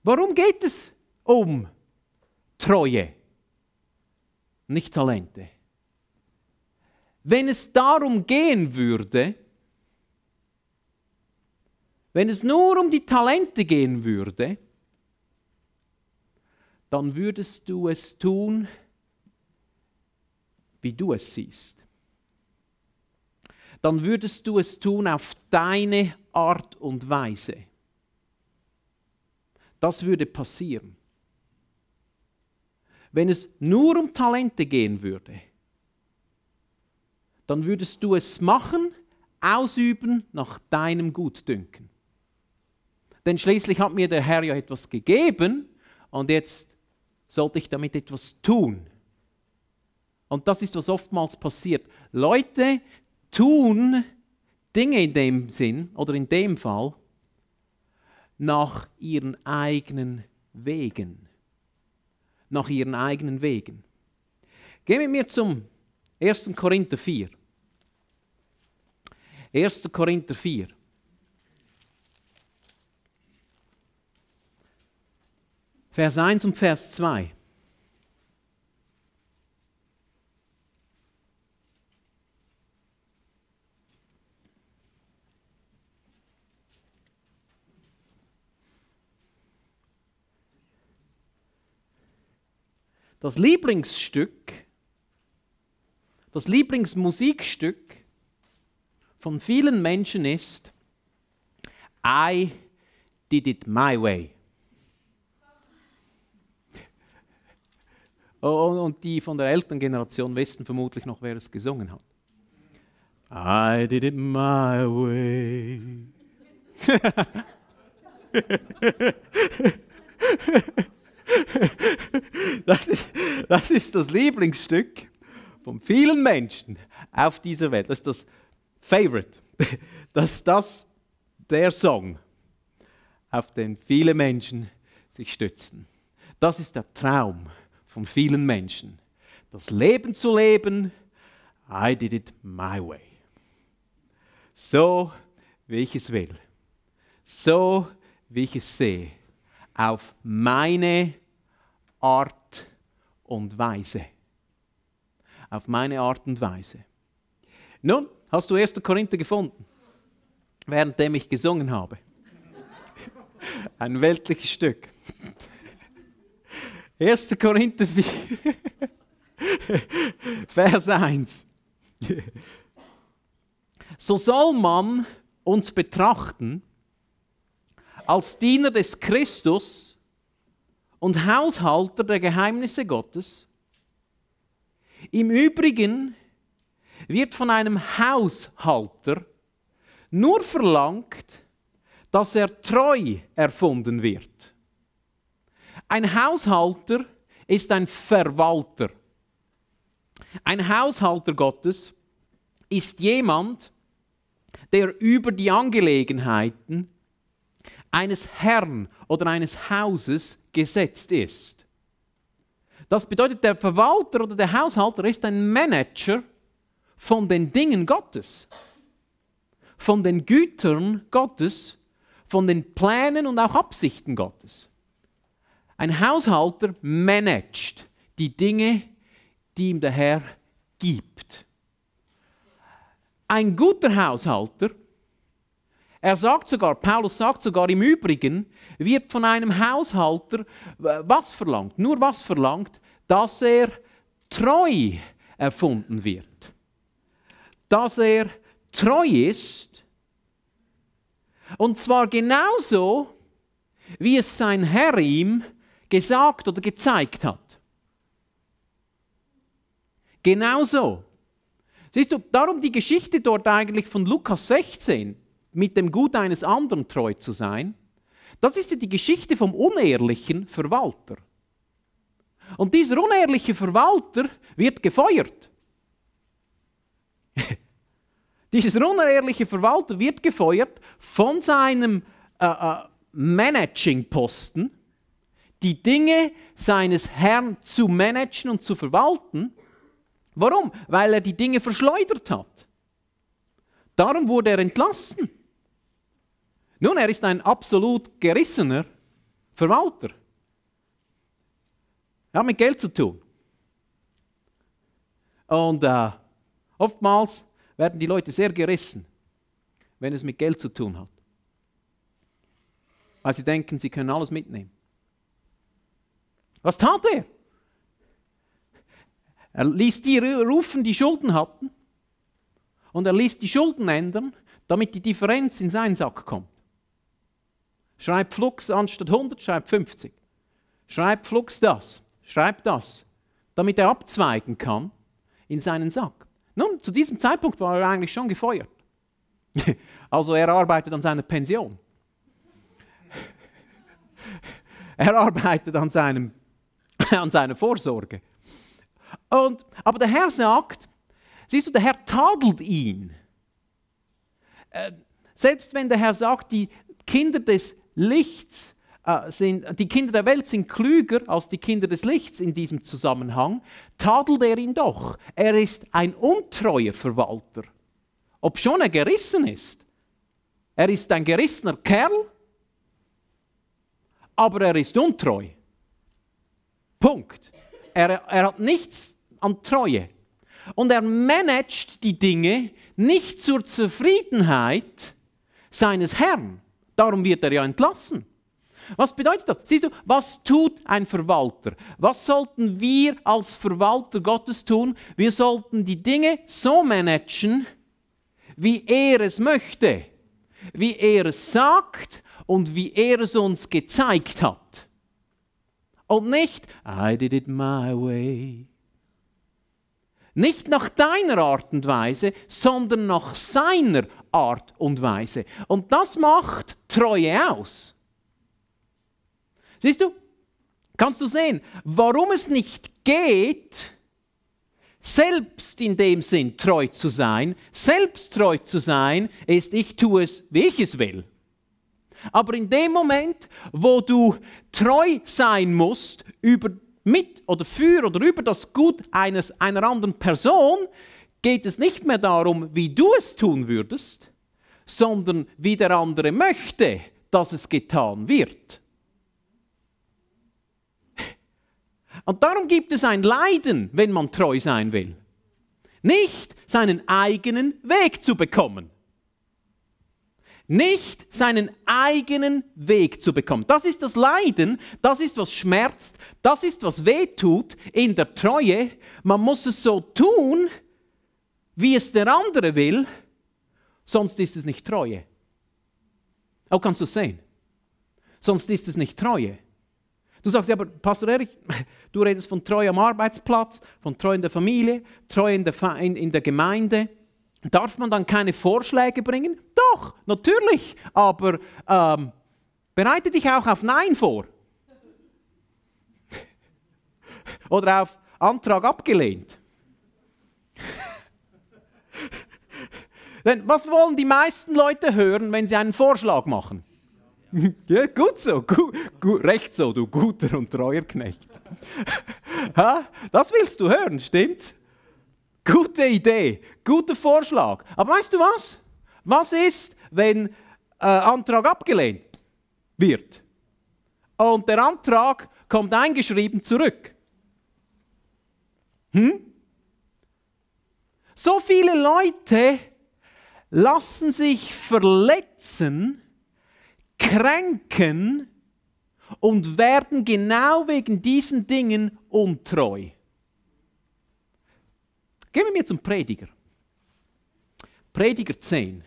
Warum geht es um Treue, nicht Talente. Wenn es darum gehen würde, wenn es nur um die Talente gehen würde, dann würdest du es tun, wie du es siehst. Dann würdest du es tun auf deine Art und Weise. Das würde passieren wenn es nur um Talente gehen würde, dann würdest du es machen, ausüben nach deinem Gutdünken. Denn schließlich hat mir der Herr ja etwas gegeben und jetzt sollte ich damit etwas tun. Und das ist, was oftmals passiert. Leute tun Dinge in dem Sinn oder in dem Fall nach ihren eigenen Wegen nach ihren eigenen Wegen. Gehen wir mir zum 1. Korinther 4. 1. Korinther 4. Vers 1 und Vers 2. das Lieblingsstück, das Lieblingsmusikstück von vielen Menschen ist I did it my way. Oh, oh, und die von der älteren Generation wissen vermutlich noch, wer es gesungen hat. I did it my way. Das ist, das ist das Lieblingsstück von vielen Menschen auf dieser Welt. Das ist das Favorite. Das ist das, der Song, auf den viele Menschen sich stützen. Das ist der Traum von vielen Menschen. Das Leben zu leben, I did it my way. So, wie ich es will. So, wie ich es sehe auf meine Art und Weise. Auf meine Art und Weise. Nun, hast du 1. Korinther gefunden, währenddem ich gesungen habe? Ein weltliches Stück. 1. Korinther 4, Vers 1. So soll man uns betrachten, als Diener des Christus und Haushalter der Geheimnisse Gottes. Im Übrigen wird von einem Haushalter nur verlangt, dass er treu erfunden wird. Ein Haushalter ist ein Verwalter. Ein Haushalter Gottes ist jemand, der über die Angelegenheiten eines Herrn oder eines Hauses gesetzt ist. Das bedeutet, der Verwalter oder der Haushalter ist ein Manager von den Dingen Gottes, von den Gütern Gottes, von den Plänen und auch Absichten Gottes. Ein Haushalter managt die Dinge, die ihm der Herr gibt. Ein guter Haushalter er sagt sogar, Paulus sagt sogar im Übrigen, wird von einem Haushalter was verlangt? Nur was verlangt, dass er treu erfunden wird. Dass er treu ist. Und zwar genauso, wie es sein Herr ihm gesagt oder gezeigt hat. Genauso. Siehst du, darum die Geschichte dort eigentlich von Lukas 16 mit dem Gut eines anderen treu zu sein, das ist ja die Geschichte vom unehrlichen Verwalter. Und dieser unehrliche Verwalter wird gefeuert. dieser unehrliche Verwalter wird gefeuert von seinem äh, äh, Managing-Posten, die Dinge seines Herrn zu managen und zu verwalten. Warum? Weil er die Dinge verschleudert hat. Darum wurde er entlassen. Nun, er ist ein absolut gerissener Verwalter. Er hat mit Geld zu tun. Und äh, oftmals werden die Leute sehr gerissen, wenn es mit Geld zu tun hat. Weil sie denken, sie können alles mitnehmen. Was tat er? Er ließ die rufen, die Schulden hatten, und er ließ die Schulden ändern, damit die Differenz in seinen Sack kommt. Schreib Flux anstatt 100, schreib 50. Schreib Flux das, schreib das, damit er abzweigen kann in seinen Sack. Nun, zu diesem Zeitpunkt war er eigentlich schon gefeuert. Also er arbeitet an seiner Pension. Er arbeitet an, seinem, an seiner Vorsorge. Und, aber der Herr sagt, siehst du, der Herr tadelt ihn. Äh, selbst wenn der Herr sagt, die Kinder des Lichts äh, sind, die Kinder der Welt sind klüger als die Kinder des Lichts in diesem Zusammenhang, tadelt er ihn doch. Er ist ein untreuer Verwalter, obschon er gerissen ist. Er ist ein gerissener Kerl, aber er ist untreu. Punkt. Er, er hat nichts an Treue. Und er managt die Dinge nicht zur Zufriedenheit seines Herrn Darum wird er ja entlassen. Was bedeutet das? Siehst du, was tut ein Verwalter? Was sollten wir als Verwalter Gottes tun? Wir sollten die Dinge so managen, wie er es möchte, wie er es sagt und wie er es uns gezeigt hat. Und nicht, I did it my way. Nicht nach deiner Art und Weise, sondern nach seiner Art und Weise. Und das macht Treue aus. Siehst du? Kannst du sehen, warum es nicht geht, selbst in dem Sinn treu zu sein, selbst treu zu sein, ist, ich tue es, wie ich es will. Aber in dem Moment, wo du treu sein musst über mit oder für oder über das Gut eines, einer anderen Person, geht es nicht mehr darum, wie du es tun würdest, sondern wie der andere möchte, dass es getan wird. Und darum gibt es ein Leiden, wenn man treu sein will. Nicht seinen eigenen Weg zu bekommen nicht seinen eigenen Weg zu bekommen. Das ist das Leiden, das ist was schmerzt, das ist was weh tut in der Treue. Man muss es so tun, wie es der andere will, sonst ist es nicht Treue. Auch kannst du es sehen. Sonst ist es nicht Treue. Du sagst, ja, aber Pastor Erich, du redest von Treue am Arbeitsplatz, von Treue in der Familie, Treue in der, in, in der Gemeinde. Darf man dann keine Vorschläge bringen? Doch, natürlich, aber ähm, bereite dich auch auf Nein vor. Oder auf Antrag abgelehnt. Denn was wollen die meisten Leute hören, wenn sie einen Vorschlag machen? Ja, gut so, gut, gut, recht so, du guter und treuer Knecht. das willst du hören, stimmt's? Gute Idee, guter Vorschlag. Aber weißt du was? Was ist, wenn ein äh, Antrag abgelehnt wird? Und der Antrag kommt eingeschrieben zurück. Hm? So viele Leute lassen sich verletzen, kränken und werden genau wegen diesen Dingen untreu. Gehen wir mir zum Prediger. Prediger 10.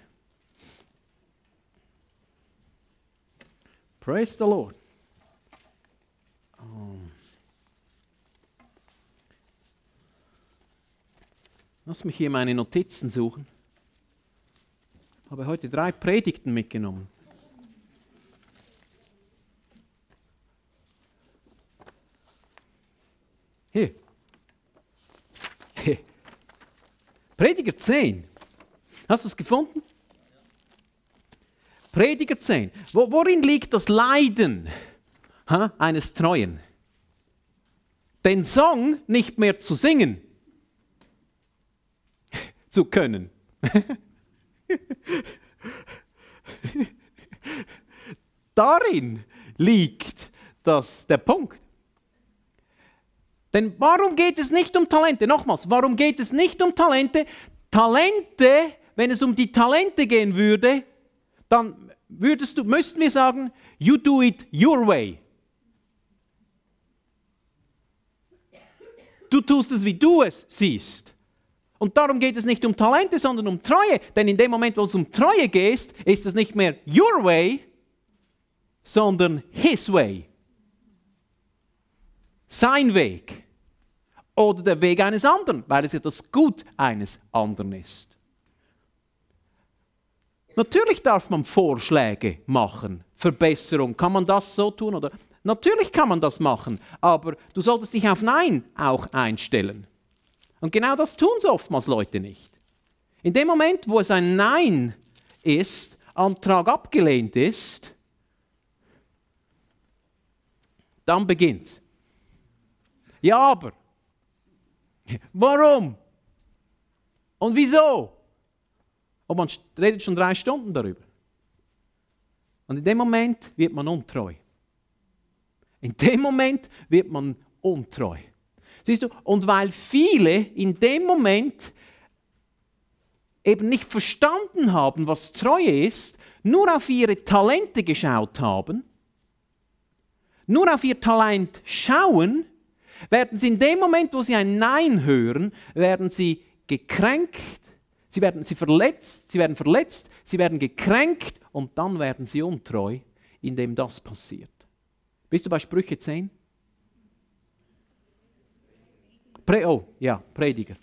Praise the Lord. Lass mich hier meine Notizen suchen. Ich habe heute drei Predigten mitgenommen. Hier. Prediger 10. Hast du es gefunden? Prediger 10. worin liegt das Leiden ha, eines Treuen? Den Song nicht mehr zu singen zu können. Darin liegt das, der Punkt. Denn warum geht es nicht um Talente? Nochmals, warum geht es nicht um Talente? Talente, wenn es um die Talente gehen würde, dann würdest du, müssten wir sagen, you do it your way. Du tust es, wie du es siehst. Und darum geht es nicht um Talente, sondern um Treue. Denn in dem Moment, wo es um Treue geht, ist es nicht mehr your way, sondern his way sein Weg oder der Weg eines anderen, weil es ja das Gut eines anderen ist. Natürlich darf man Vorschläge machen, Verbesserung. Kann man das so tun? Oder? Natürlich kann man das machen, aber du solltest dich auf Nein auch einstellen. Und genau das tun es oftmals Leute nicht. In dem Moment, wo es ein Nein ist, Antrag abgelehnt ist, dann beginnt es. Ja, aber. Warum? Und wieso? Und oh, man redet schon drei Stunden darüber. Und in dem Moment wird man untreu. In dem Moment wird man untreu. Siehst du? Und weil viele in dem Moment eben nicht verstanden haben, was Treue ist, nur auf ihre Talente geschaut haben, nur auf ihr Talent schauen, werden sie in dem Moment, wo sie ein Nein hören, werden sie gekränkt, sie werden sie verletzt, sie werden verletzt, sie werden gekränkt und dann werden sie untreu, indem das passiert. Bist du bei Sprüche 10? Pre oh, ja, Prediger.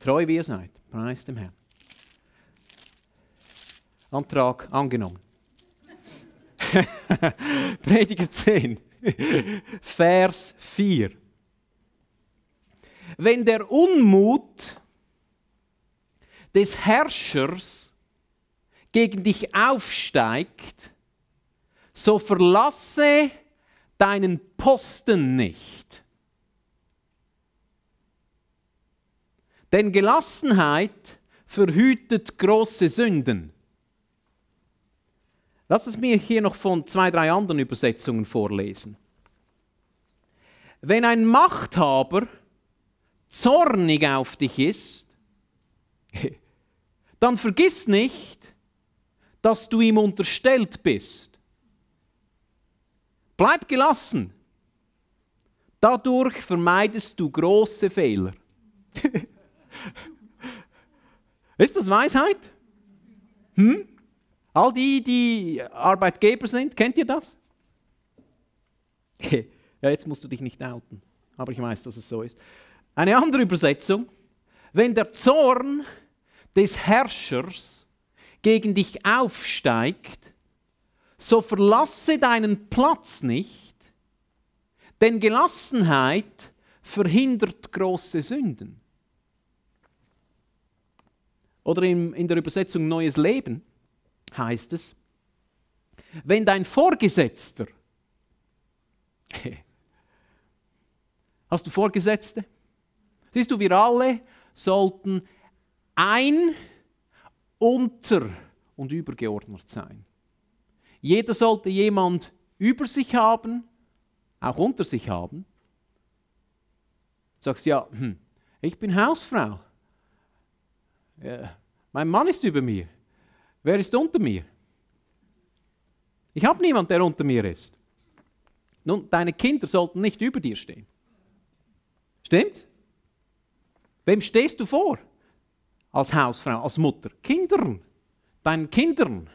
Treu wie ihr seid, preis dem Herrn. Antrag angenommen. Prediger 10. Vers 4. Wenn der Unmut des Herrschers gegen dich aufsteigt, so verlasse deinen Posten nicht. Denn Gelassenheit verhütet große Sünden. Lass es mir hier noch von zwei, drei anderen Übersetzungen vorlesen. Wenn ein Machthaber zornig auf dich ist, dann vergiss nicht, dass du ihm unterstellt bist. Bleib gelassen. Dadurch vermeidest du große Fehler. ist das Weisheit? Hm? All die, die Arbeitgeber sind, kennt ihr das? ja, jetzt musst du dich nicht outen, aber ich weiß, dass es so ist. Eine andere Übersetzung, wenn der Zorn des Herrschers gegen dich aufsteigt, so verlasse deinen Platz nicht, denn Gelassenheit verhindert große Sünden. Oder in, in der Übersetzung neues Leben heißt es, wenn dein Vorgesetzter, hast du Vorgesetzte? Siehst du, wir alle sollten ein, unter und übergeordnet sein. Jeder sollte jemand über sich haben, auch unter sich haben. Du sagst ja, hm, ich bin Hausfrau. Ja, mein Mann ist über mir. Wer ist unter mir? Ich habe niemanden, der unter mir ist. Nun, deine Kinder sollten nicht über dir stehen. Stimmt's? Wem stehst du vor? Als Hausfrau, als Mutter? Kindern. Deinen Kindern.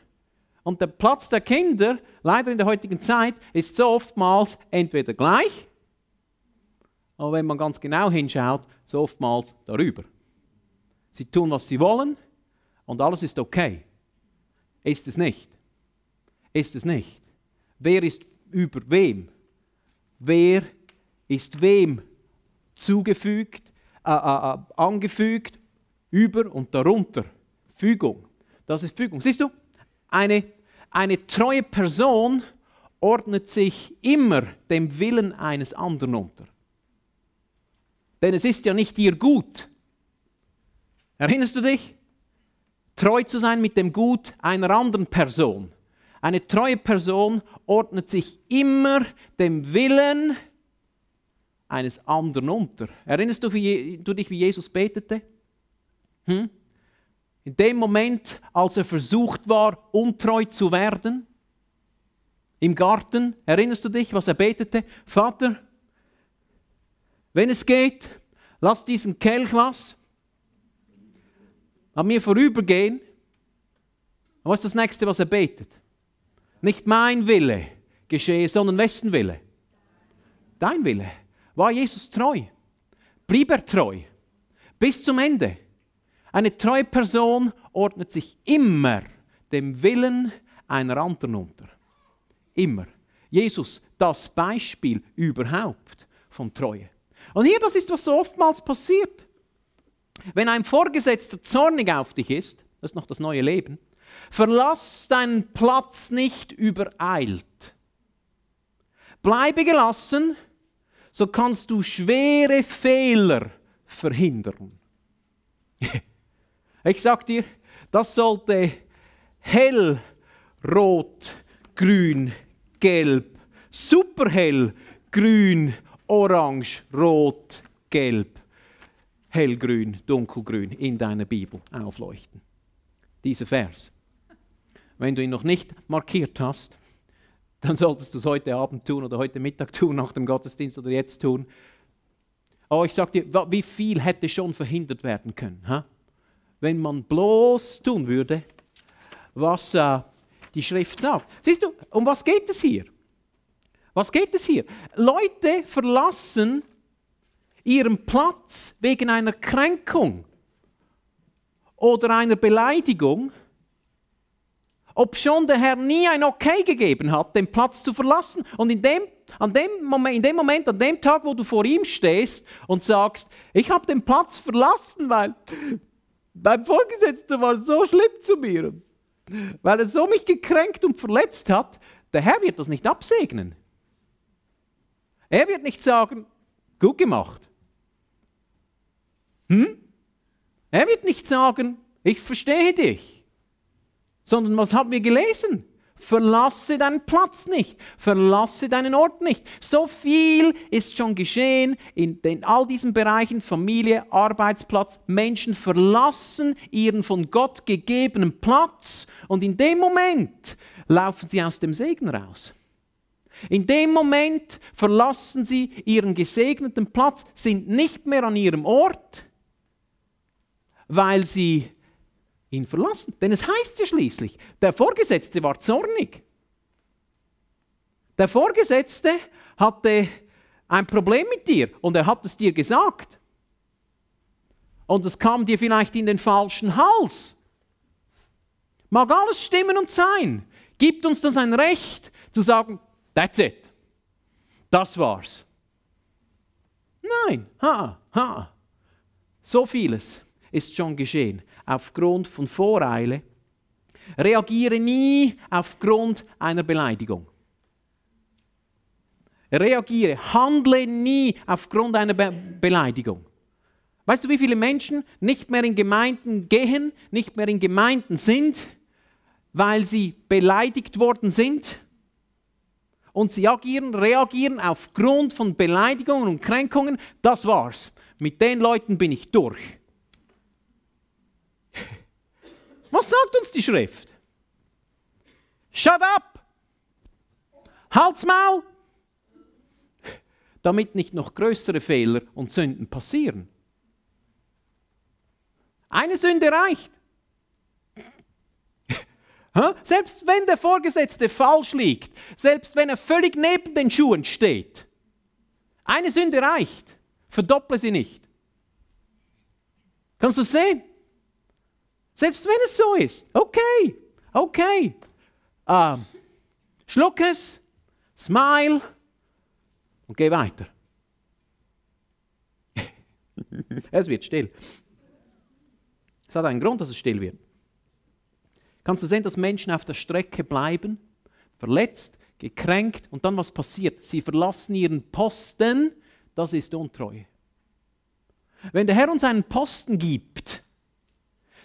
Und der Platz der Kinder, leider in der heutigen Zeit, ist so oftmals entweder gleich, oder wenn man ganz genau hinschaut, so oftmals darüber. Sie tun, was sie wollen und alles ist okay. Ist es nicht? Ist es nicht? Wer ist über wem? Wer ist wem zugefügt, äh, äh, äh, angefügt, über und darunter? Fügung. Das ist Fügung. Siehst du, eine, eine treue Person ordnet sich immer dem Willen eines anderen unter. Denn es ist ja nicht ihr Gut. Erinnerst du dich? treu zu sein mit dem Gut einer anderen Person. Eine treue Person ordnet sich immer dem Willen eines anderen unter. Erinnerst du, wie, du dich, wie Jesus betete? Hm? In dem Moment, als er versucht war, untreu zu werden, im Garten, erinnerst du dich, was er betete? Vater, wenn es geht, lass diesen Kelch was an mir vorübergehen. Und was ist das Nächste, was er betet? Nicht mein Wille geschehe, sondern wessen Wille? Dein Wille. War Jesus treu? Blieb er treu? Bis zum Ende. Eine treue Person ordnet sich immer dem Willen einer anderen unter. Immer. Jesus, das Beispiel überhaupt von Treue. Und hier, das ist, was so oftmals passiert. Wenn ein Vorgesetzter zornig auf dich ist, das ist noch das neue Leben, verlass deinen Platz nicht übereilt. Bleibe gelassen, so kannst du schwere Fehler verhindern. Ich sag dir, das sollte hell, rot, grün, gelb, superhell, grün, orange, rot, gelb hellgrün, dunkelgrün in deiner Bibel aufleuchten. Dieser Vers. Wenn du ihn noch nicht markiert hast, dann solltest du es heute Abend tun oder heute Mittag tun, nach dem Gottesdienst oder jetzt tun. Aber ich sage dir, wie viel hätte schon verhindert werden können, ha? wenn man bloß tun würde, was äh, die Schrift sagt. Siehst du, um was geht es hier? Was geht es hier? Leute verlassen ihren Platz wegen einer Kränkung oder einer Beleidigung, ob schon der Herr nie ein Okay gegeben hat, den Platz zu verlassen. Und in dem, an dem Moment, in dem Moment, an dem Tag, wo du vor ihm stehst und sagst, ich habe den Platz verlassen, weil mein Vorgesetzter war so schlimm zu mir, weil er so mich gekränkt und verletzt hat, der Herr wird das nicht absegnen. Er wird nicht sagen, gut gemacht. Hm? Er wird nicht sagen, ich verstehe dich. Sondern was haben wir gelesen? Verlasse deinen Platz nicht, verlasse deinen Ort nicht. So viel ist schon geschehen in, in all diesen Bereichen, Familie, Arbeitsplatz. Menschen verlassen ihren von Gott gegebenen Platz und in dem Moment laufen sie aus dem Segen raus. In dem Moment verlassen sie ihren gesegneten Platz, sind nicht mehr an ihrem Ort weil sie ihn verlassen. Denn es heißt ja schließlich, der Vorgesetzte war zornig. Der Vorgesetzte hatte ein Problem mit dir und er hat es dir gesagt. Und es kam dir vielleicht in den falschen Hals. Mag alles stimmen und sein. Gibt uns das ein Recht zu sagen, that's it. Das war's. Nein, ha, ha. So vieles ist schon geschehen. Aufgrund von Voreile. Reagiere nie aufgrund einer Beleidigung. Reagiere, handle nie aufgrund einer Be Beleidigung. Weißt du, wie viele Menschen nicht mehr in Gemeinden gehen, nicht mehr in Gemeinden sind, weil sie beleidigt worden sind? Und sie agieren, reagieren aufgrund von Beleidigungen und Kränkungen. Das war's. Mit den Leuten bin ich durch. Was sagt uns die Schrift? Shut up! Halt's Maul! Damit nicht noch größere Fehler und Sünden passieren. Eine Sünde reicht. Selbst wenn der Vorgesetzte falsch liegt, selbst wenn er völlig neben den Schuhen steht, eine Sünde reicht. Verdopple sie nicht. Kannst du sehen? Selbst wenn es so ist. Okay, okay. Ähm, schluck es, smile und geh weiter. es wird still. Es hat einen Grund, dass es still wird. Kannst du sehen, dass Menschen auf der Strecke bleiben, verletzt, gekränkt und dann was passiert? Sie verlassen ihren Posten, das ist Untreue. Wenn der Herr uns einen Posten gibt,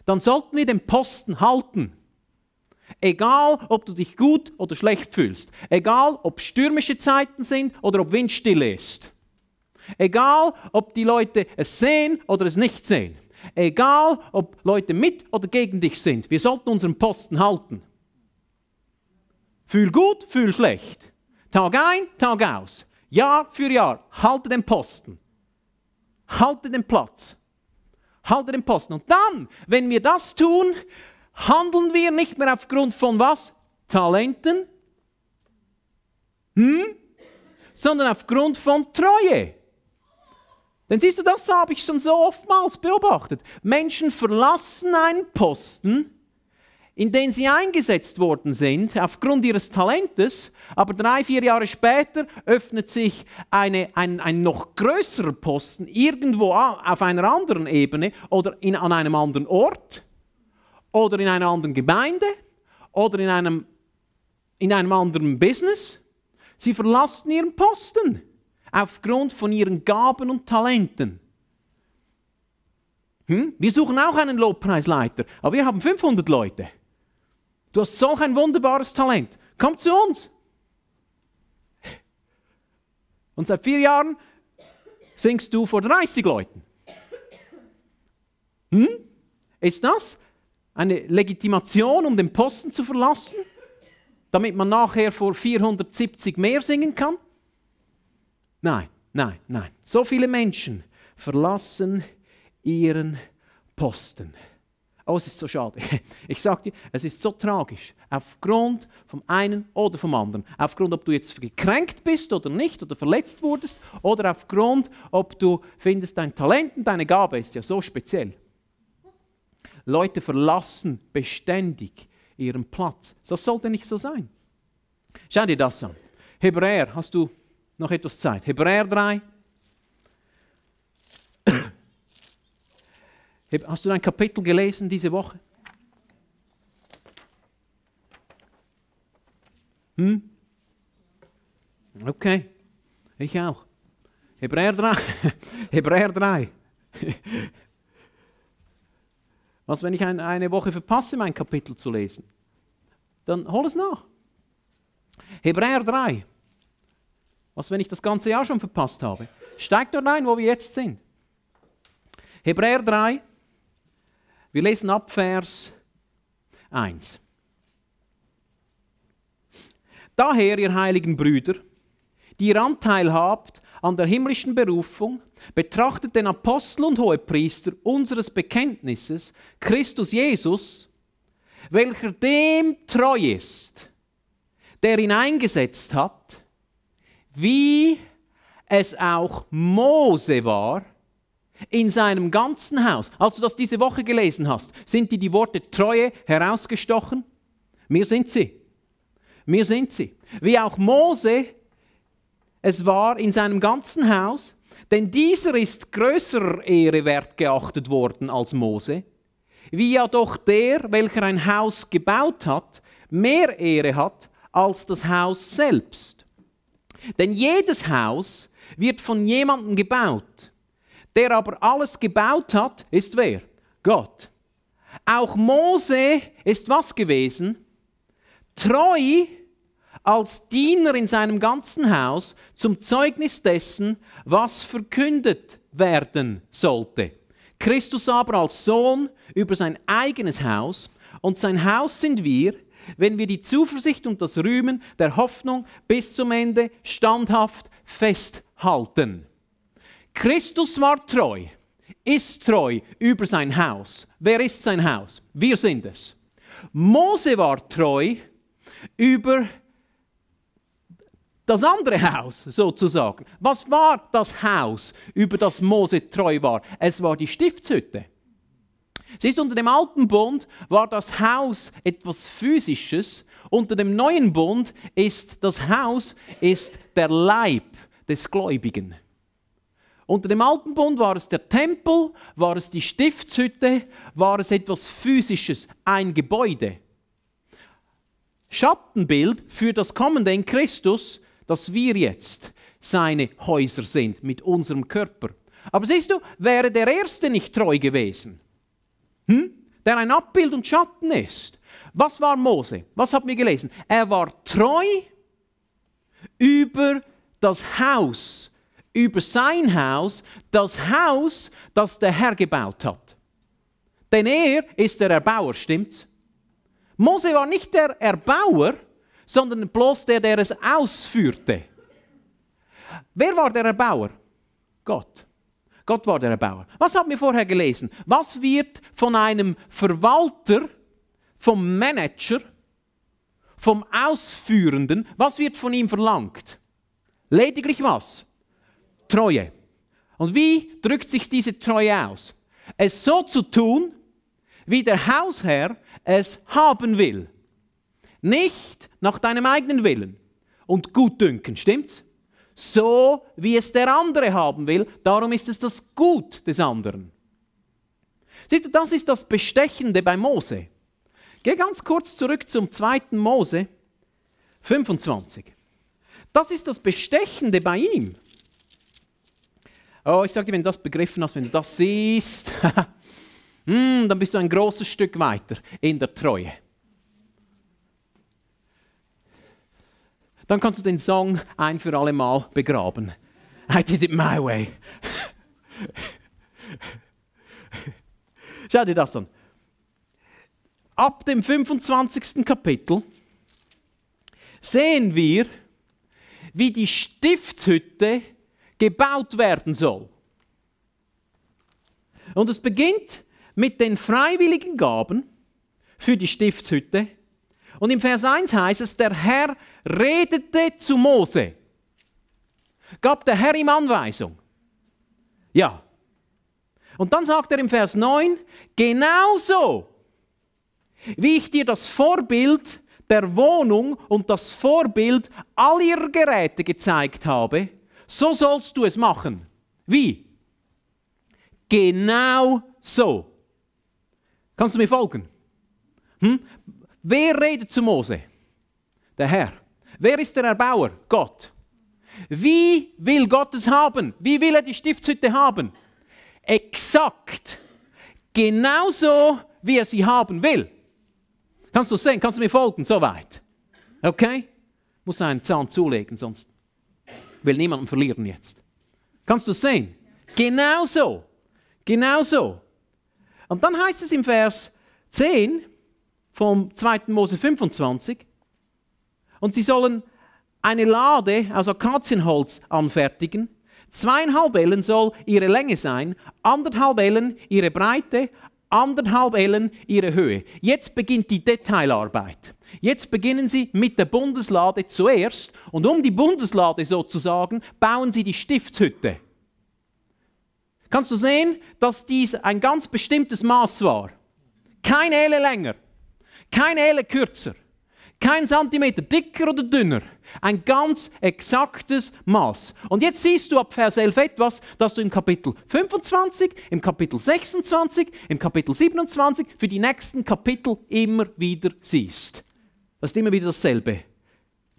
dann sollten wir den Posten halten. Egal, ob du dich gut oder schlecht fühlst. Egal, ob stürmische Zeiten sind oder ob Windstille ist. Egal, ob die Leute es sehen oder es nicht sehen. Egal, ob Leute mit oder gegen dich sind. Wir sollten unseren Posten halten. Fühl gut, fühl schlecht. Tag ein, Tag aus. Jahr für Jahr. Halte den Posten. Halte den Platz halte den Posten. Und dann, wenn wir das tun, handeln wir nicht mehr aufgrund von was? Talenten? Hm? Sondern aufgrund von Treue. Denn siehst du, das habe ich schon so oftmals beobachtet. Menschen verlassen einen Posten, in den sie eingesetzt worden sind, aufgrund ihres Talentes, aber drei, vier Jahre später öffnet sich eine, ein, ein noch größerer Posten irgendwo auf einer anderen Ebene oder in, an einem anderen Ort oder in einer anderen Gemeinde oder in einem, in einem anderen Business. Sie verlassen ihren Posten aufgrund von ihren Gaben und Talenten. Hm? Wir suchen auch einen Lobpreisleiter, aber wir haben 500 Leute. Du hast solch ein wunderbares Talent. Komm zu uns. Und seit vier Jahren singst du vor 30 Leuten. Hm? Ist das eine Legitimation, um den Posten zu verlassen? Damit man nachher vor 470 mehr singen kann? Nein, nein, nein. So viele Menschen verlassen ihren Posten. Oh, es ist so schade. Ich sage dir, es ist so tragisch. Aufgrund vom einen oder vom anderen. Aufgrund, ob du jetzt gekränkt bist oder nicht oder verletzt wurdest oder aufgrund, ob du findest, dein Talent und deine Gabe ist ja so speziell. Leute verlassen beständig ihren Platz. Das sollte nicht so sein. Schau dir das an. Hebräer, hast du noch etwas Zeit? Hebräer 3, Hast du dein Kapitel gelesen diese Woche? Hm? Okay, ich auch. Hebräer 3. Hebräer 3. Was, wenn ich ein, eine Woche verpasse, mein Kapitel zu lesen? Dann hol es nach. Hebräer 3. Was, wenn ich das ganze Jahr schon verpasst habe? Steig dort ein, wo wir jetzt sind. Hebräer 3, wir lesen ab Vers 1. Daher, ihr heiligen Brüder, die ihr Anteil habt an der himmlischen Berufung, betrachtet den Apostel und Hohepriester unseres Bekenntnisses, Christus Jesus, welcher dem treu ist, der ihn eingesetzt hat, wie es auch Mose war, in seinem ganzen Haus, als du das diese Woche gelesen hast, sind dir die Worte Treue herausgestochen? Mir sind sie. Mir sind sie. Wie auch Mose es war in seinem ganzen Haus, denn dieser ist größerer Ehre wert geachtet worden als Mose, wie ja doch der, welcher ein Haus gebaut hat, mehr Ehre hat als das Haus selbst. Denn jedes Haus wird von jemandem gebaut der aber alles gebaut hat, ist wer? Gott. Auch Mose ist was gewesen? Treu als Diener in seinem ganzen Haus zum Zeugnis dessen, was verkündet werden sollte. Christus aber als Sohn über sein eigenes Haus und sein Haus sind wir, wenn wir die Zuversicht und das Rühmen der Hoffnung bis zum Ende standhaft festhalten. Christus war treu, ist treu über sein Haus. Wer ist sein Haus? Wir sind es. Mose war treu über das andere Haus sozusagen. Was war das Haus, über das Mose treu war? Es war die Stiftshütte. Siehst, unter dem alten Bund war das Haus etwas Physisches, unter dem neuen Bund ist das Haus ist der Leib des Gläubigen. Unter dem alten Bund war es der Tempel, war es die Stiftshütte, war es etwas Physisches, ein Gebäude. Schattenbild für das Kommende in Christus, dass wir jetzt seine Häuser sind mit unserem Körper. Aber siehst du, wäre der Erste nicht treu gewesen, hm? der ein Abbild und Schatten ist. Was war Mose? Was haben wir gelesen? Er war treu über das Haus über sein Haus das Haus, das der Herr gebaut hat. Denn er ist der Erbauer, stimmt's? Mose war nicht der Erbauer, sondern bloß der, der es ausführte. Wer war der Erbauer? Gott. Gott war der Erbauer. Was haben wir vorher gelesen? Was wird von einem Verwalter, vom Manager, vom Ausführenden, was wird von ihm verlangt? Lediglich was? Treue. Und wie drückt sich diese Treue aus? Es so zu tun, wie der Hausherr es haben will. Nicht nach deinem eigenen Willen und Gutdünken, stimmt's? So wie es der andere haben will, darum ist es das Gut des anderen. Siehst du, das ist das Bestechende bei Mose. Geh ganz kurz zurück zum 2. Mose 25. Das ist das Bestechende bei ihm. Oh, ich sage dir, wenn du das begriffen hast, wenn du das siehst, mm, dann bist du ein großes Stück weiter in der Treue. Dann kannst du den Song ein für alle Mal begraben. I did it my way. Schau dir das an. Ab dem 25. Kapitel sehen wir, wie die Stiftshütte gebaut werden soll. Und es beginnt mit den freiwilligen Gaben für die Stiftshütte. Und im Vers 1 heißt es, der Herr redete zu Mose. Gab der Herr ihm Anweisung? Ja. Und dann sagt er im Vers 9, genauso wie ich dir das Vorbild der Wohnung und das Vorbild all ihrer Geräte gezeigt habe, so sollst du es machen. Wie? Genau so. Kannst du mir folgen? Hm? Wer redet zu Mose? Der Herr. Wer ist der Erbauer? Gott. Wie will Gott es haben? Wie will er die Stiftshütte haben? Exakt. Genauso, wie er sie haben will. Kannst du sehen? Kannst du mir folgen? Soweit. Okay? Muss einen Zahn zulegen, sonst will niemanden verlieren jetzt. Kannst du es sehen? Genau so. Genau so. Und dann heißt es im Vers 10 vom 2. Mose 25, und sie sollen eine Lade aus also Akazienholz anfertigen. Zweieinhalb Ellen soll ihre Länge sein, anderthalb Ellen ihre Breite, anderthalb Ellen ihre Höhe. Jetzt beginnt die Detailarbeit. Jetzt beginnen sie mit der Bundeslade zuerst und um die Bundeslade sozusagen bauen sie die Stiftshütte. Kannst du sehen, dass dies ein ganz bestimmtes Maß war? Kein Ehle länger, kein Ehle kürzer, kein Zentimeter dicker oder dünner. Ein ganz exaktes Maß. Und jetzt siehst du ab Vers 11 etwas, das du im Kapitel 25, im Kapitel 26, im Kapitel 27, für die nächsten Kapitel immer wieder siehst. Das ist immer wieder dasselbe.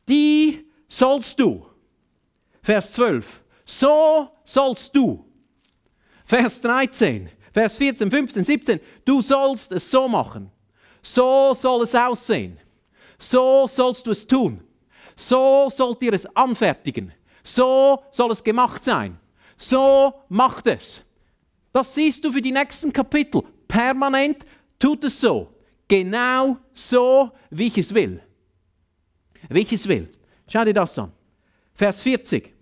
Die sollst du. Vers 12. So sollst du. Vers 13, Vers 14, 15, 17. Du sollst es so machen. So soll es aussehen. So sollst du es tun. So sollt ihr es anfertigen. So soll es gemacht sein. So macht es. Das siehst du für die nächsten Kapitel. Permanent tut es so. Genau so, wie ich es will. Wie ich es will. Schau dir das an. Vers 40.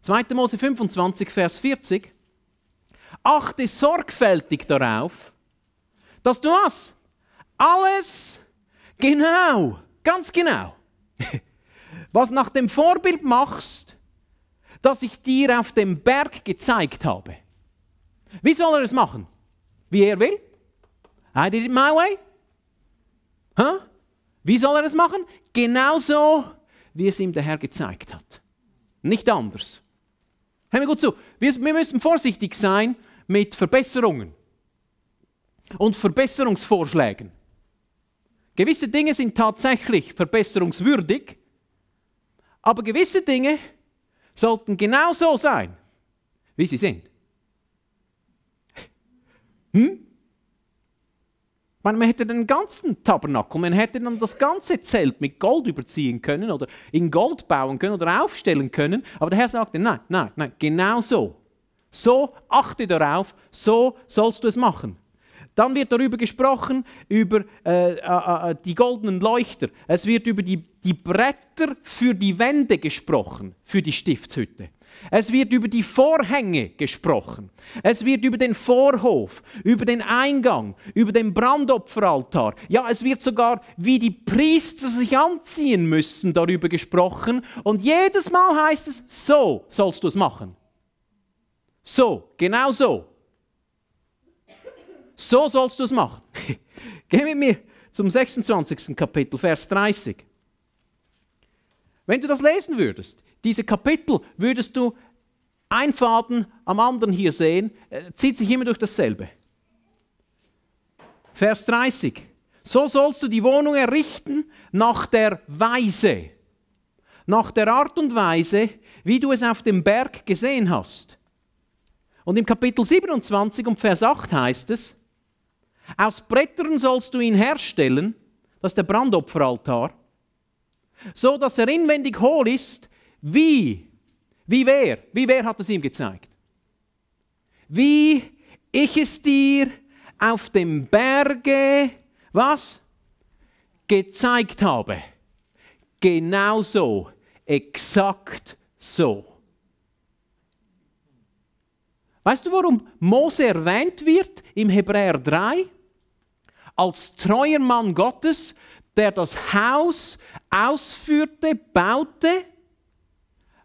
2. Mose 25, Vers 40. Achte sorgfältig darauf, dass du was? Alles genau, ganz genau, was nach dem Vorbild machst, das ich dir auf dem Berg gezeigt habe. Wie soll er es machen? Wie er will? I did it my way. Hä? Wie soll er das machen? Genauso, wie es ihm der Herr gezeigt hat. Nicht anders. Hör mir gut zu. Wir, wir müssen vorsichtig sein mit Verbesserungen und Verbesserungsvorschlägen. Gewisse Dinge sind tatsächlich verbesserungswürdig, aber gewisse Dinge sollten genauso sein, wie sie sind. Hm? Man, hätte den ganzen Tabernakel, man hätte dann das ganze Zelt mit Gold überziehen können oder in Gold bauen können oder aufstellen können. Aber der Herr sagte, nein, nein, nein, genau so. So achte darauf, so sollst du es machen. Dann wird darüber gesprochen, über äh, äh, äh die goldenen Leuchter. Es wird über die, die Bretter für die Wände gesprochen, für die Stiftshütte. Es wird über die Vorhänge gesprochen. Es wird über den Vorhof, über den Eingang, über den Brandopferaltar. Ja, es wird sogar, wie die Priester sich anziehen müssen, darüber gesprochen. Und jedes Mal heißt es, so sollst du es machen. So, genau so. So sollst du es machen. Geh mit mir zum 26. Kapitel, Vers 30. Wenn du das lesen würdest, diese Kapitel würdest du ein Faden am anderen hier sehen, äh, zieht sich immer durch dasselbe. Vers 30. So sollst du die Wohnung errichten nach der Weise, nach der Art und Weise, wie du es auf dem Berg gesehen hast. Und im Kapitel 27 und Vers 8 heißt es, aus Brettern sollst du ihn herstellen, das ist der Brandopferaltar, so dass er inwendig hohl ist, wie? Wie wer? Wie wer hat es ihm gezeigt? Wie ich es dir auf dem Berge, was? Gezeigt habe. Genau so. Exakt so. Weißt du, warum Mose erwähnt wird im Hebräer 3? Als treuer Mann Gottes, der das Haus ausführte, baute,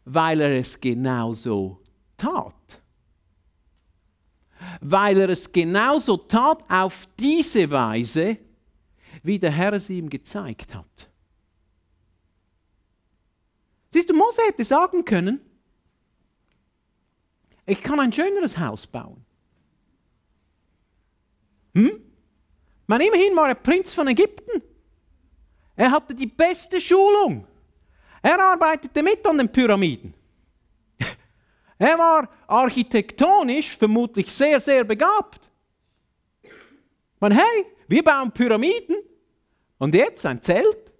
weil er es genauso tat. Weil er es genauso tat auf diese Weise, wie der Herr es ihm gezeigt hat. Siehst du, Mose hätte sagen können, ich kann ein schöneres Haus bauen. Hm? Man immerhin war er Prinz von Ägypten. Er hatte die beste Schulung. Er arbeitete mit an den Pyramiden. Er war architektonisch vermutlich sehr, sehr begabt. Man, hey, wir bauen Pyramiden und jetzt ein Zelt?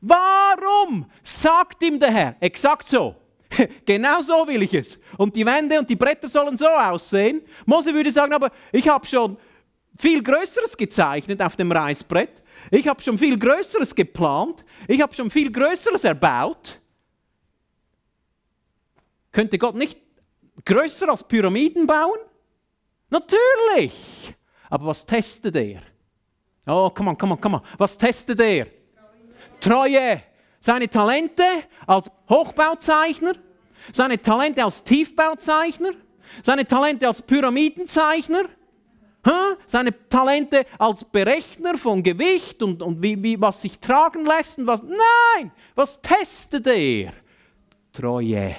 Warum sagt ihm der Herr, exakt so, genau so will ich es. Und die Wände und die Bretter sollen so aussehen. Mose würde sagen, aber ich habe schon viel Größeres gezeichnet auf dem Reißbrett. Ich habe schon viel Größeres geplant. Ich habe schon viel Größeres erbaut. Könnte Gott nicht größer als Pyramiden bauen? Natürlich. Aber was testet er? Oh, komm on, komm on, komm on. Was testet er? Treue. Seine Talente als Hochbauzeichner, seine Talente als Tiefbauzeichner, seine Talente als Pyramidenzeichner, seine Talente als Berechner von Gewicht und, und wie, wie, was sich tragen lässt und was. Nein! Was testet er? Treue.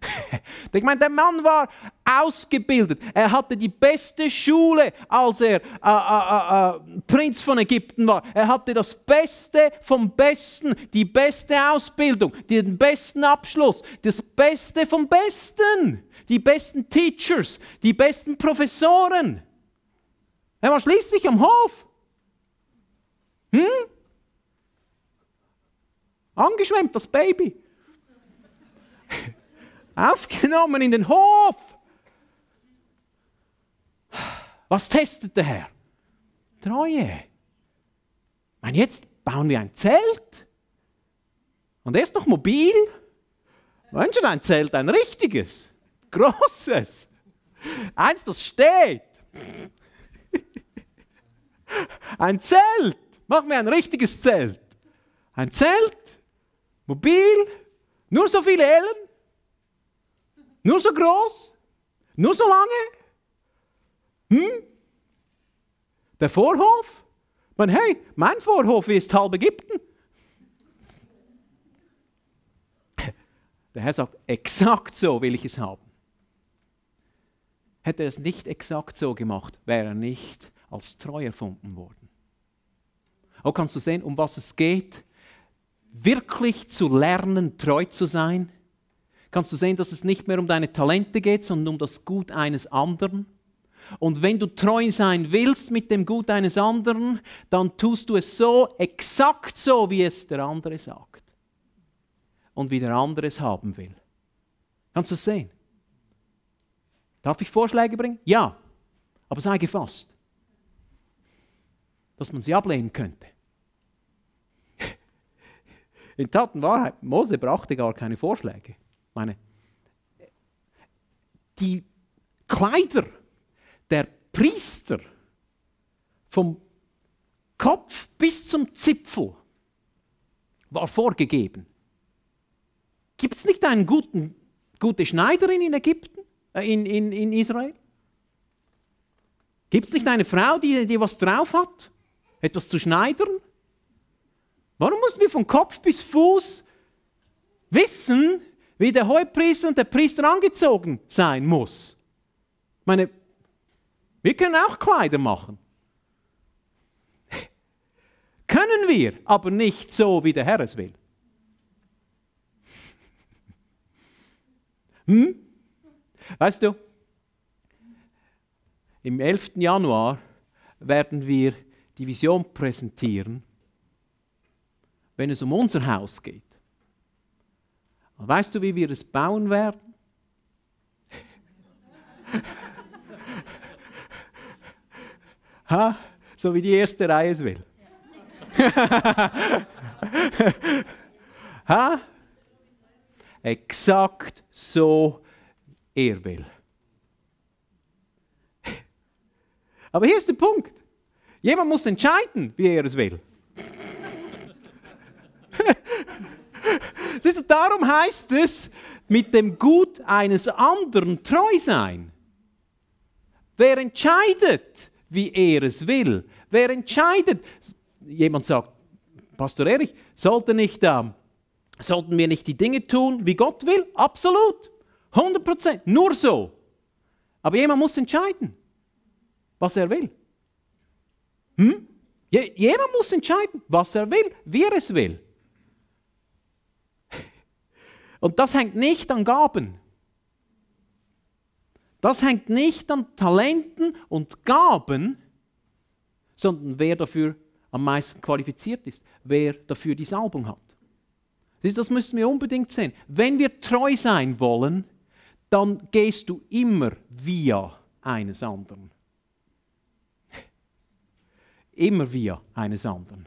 ich meine, der Mann war ausgebildet. Er hatte die beste Schule, als er äh, äh, äh, äh, Prinz von Ägypten war. Er hatte das Beste vom Besten, die beste Ausbildung, den besten Abschluss, das Beste vom Besten, die besten Teachers, die besten Professoren. Er war schließlich am Hof. Hm? Angeschwemmt, das Baby. Aufgenommen in den Hof. Was testet der Herr? Treue. Ich meine, jetzt bauen wir ein Zelt. Und er ist noch mobil. Wenn schon ein Zelt, ein richtiges, großes. Eins, das steht. Ein Zelt. Mach mir ein richtiges Zelt. Ein Zelt, mobil, nur so viele Ellen, nur so groß, nur so lange. Hm? Der Vorhof? Man, hey, mein Vorhof ist halb Ägypten. Der Herr sagt, exakt so will ich es haben. Hätte er es nicht exakt so gemacht, wäre er nicht als treu erfunden worden. Auch kannst du sehen, um was es geht, wirklich zu lernen, treu zu sein. Kannst du sehen, dass es nicht mehr um deine Talente geht, sondern um das Gut eines anderen. Und wenn du treu sein willst mit dem Gut eines anderen, dann tust du es so, exakt so, wie es der andere sagt. Und wie der andere es haben will. Kannst du es sehen? Darf ich Vorschläge bringen? Ja, aber sei gefasst dass man sie ablehnen könnte. In Tat und Wahrheit, Mose brachte gar keine Vorschläge. Meine, die Kleider der Priester vom Kopf bis zum Zipfel war vorgegeben. Gibt es nicht einen guten gute Schneiderin in Ägypten, äh, in, in, in Israel? Gibt es nicht eine Frau, die, die was drauf hat? etwas zu schneidern? Warum mussten wir von Kopf bis Fuß wissen, wie der Heupriester und der Priester angezogen sein muss? Ich meine, wir können auch Kleider machen. können wir, aber nicht so, wie der Herr es will. Hm? Weißt du, im 11. Januar werden wir die Vision präsentieren, wenn es um unser Haus geht. Und weißt du, wie wir es bauen werden? ha? So wie die erste Reihe es will. ha? Exakt so er will. Aber hier ist der Punkt. Jemand muss entscheiden, wie er es will. Siehst du, darum heißt es, mit dem Gut eines anderen treu sein. Wer entscheidet, wie er es will? Wer entscheidet? Jemand sagt, Pastor Erich, sollte nicht, ähm, sollten wir nicht die Dinge tun, wie Gott will? Absolut. 100 Prozent. Nur so. Aber jemand muss entscheiden, was er will. Hm? Jeder muss entscheiden, was er will, wie er es will. Und das hängt nicht an Gaben. Das hängt nicht an Talenten und Gaben, sondern wer dafür am meisten qualifiziert ist, wer dafür die Salbung hat. Das müssen wir unbedingt sehen. Wenn wir treu sein wollen, dann gehst du immer via eines anderen immer wir eines anderen,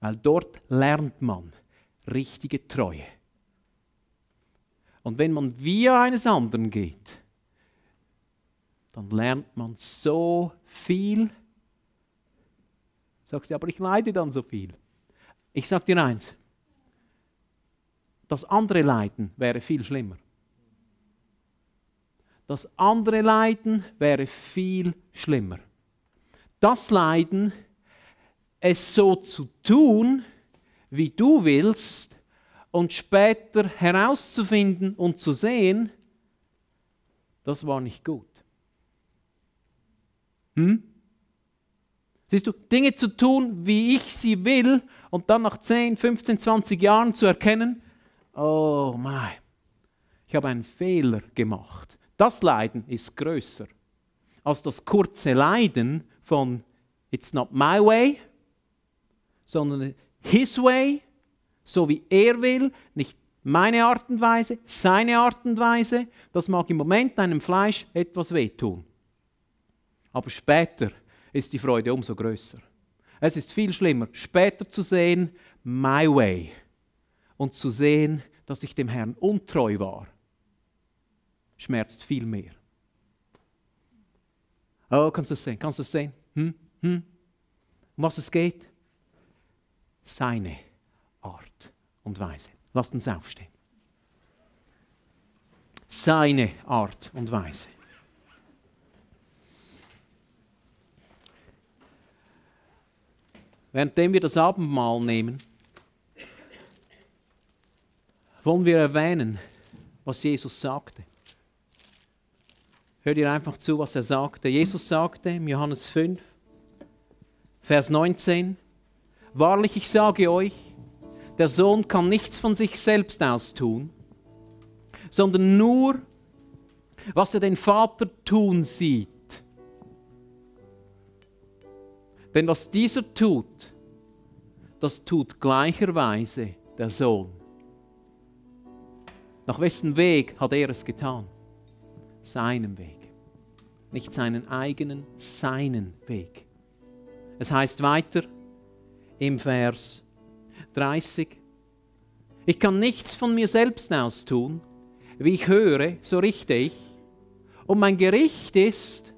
weil dort lernt man richtige Treue. Und wenn man wir eines anderen geht, dann lernt man so viel. Sagst du, aber ich leide dann so viel. Ich sage dir eins, das andere Leiden wäre viel schlimmer. Das andere Leiden wäre viel schlimmer. Das Leiden, wäre es so zu tun, wie du willst, und später herauszufinden und zu sehen, das war nicht gut. Hm? Siehst du, Dinge zu tun, wie ich sie will, und dann nach 10, 15, 20 Jahren zu erkennen, oh mein, ich habe einen Fehler gemacht. Das Leiden ist größer als das kurze Leiden von It's not my way, sondern His Way, so wie er will, nicht meine Art und Weise, seine Art und Weise. Das mag im Moment deinem Fleisch etwas wehtun. Aber später ist die Freude umso größer. Es ist viel schlimmer, später zu sehen, My Way, und zu sehen, dass ich dem Herrn untreu war, schmerzt viel mehr. Oh, kannst du das sehen? Kannst du das sehen? Hm? Hm? Um was es geht? seine Art und Weise. Lasst uns aufstehen. Seine Art und Weise. Währenddem wir das Abendmahl nehmen, wollen wir erwähnen, was Jesus sagte. Hört ihr einfach zu, was er sagte. Jesus sagte im Johannes 5, Vers 19, Wahrlich, ich sage euch, der Sohn kann nichts von sich selbst aus tun, sondern nur, was er den Vater tun sieht. Denn was dieser tut, das tut gleicherweise der Sohn. Nach wessen Weg hat er es getan? Seinem Weg. Nicht seinen eigenen, seinen Weg. Es heißt weiter, im Vers 30. Ich kann nichts von mir selbst aus tun. Wie ich höre, so richte ich. Und mein Gericht ist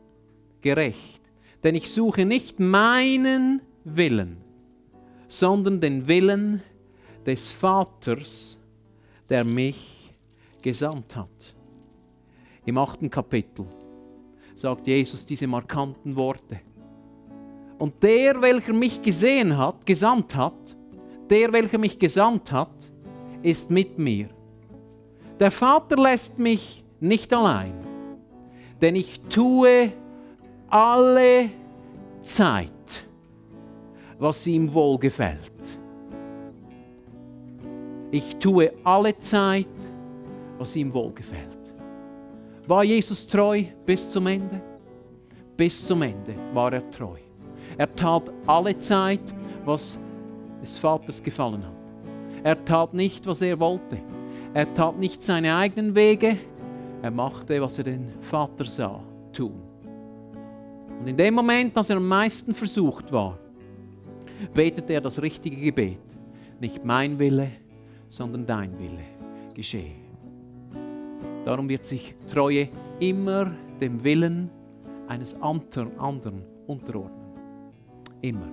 gerecht, denn ich suche nicht meinen Willen, sondern den Willen des Vaters, der mich gesandt hat. Im achten Kapitel sagt Jesus diese markanten Worte. Und der, welcher mich gesehen hat, gesandt hat, der, welcher mich gesandt hat, ist mit mir. Der Vater lässt mich nicht allein, denn ich tue alle Zeit, was ihm wohlgefällt. Ich tue alle Zeit, was ihm wohlgefällt. War Jesus treu bis zum Ende? Bis zum Ende war er treu. Er tat alle Zeit, was des Vaters gefallen hat. Er tat nicht, was er wollte. Er tat nicht seine eigenen Wege. Er machte, was er den Vater sah, tun. Und in dem Moment, als er am meisten versucht war, betete er das richtige Gebet. Nicht mein Wille, sondern dein Wille geschehe. Darum wird sich Treue immer dem Willen eines anderen unterordnen immer.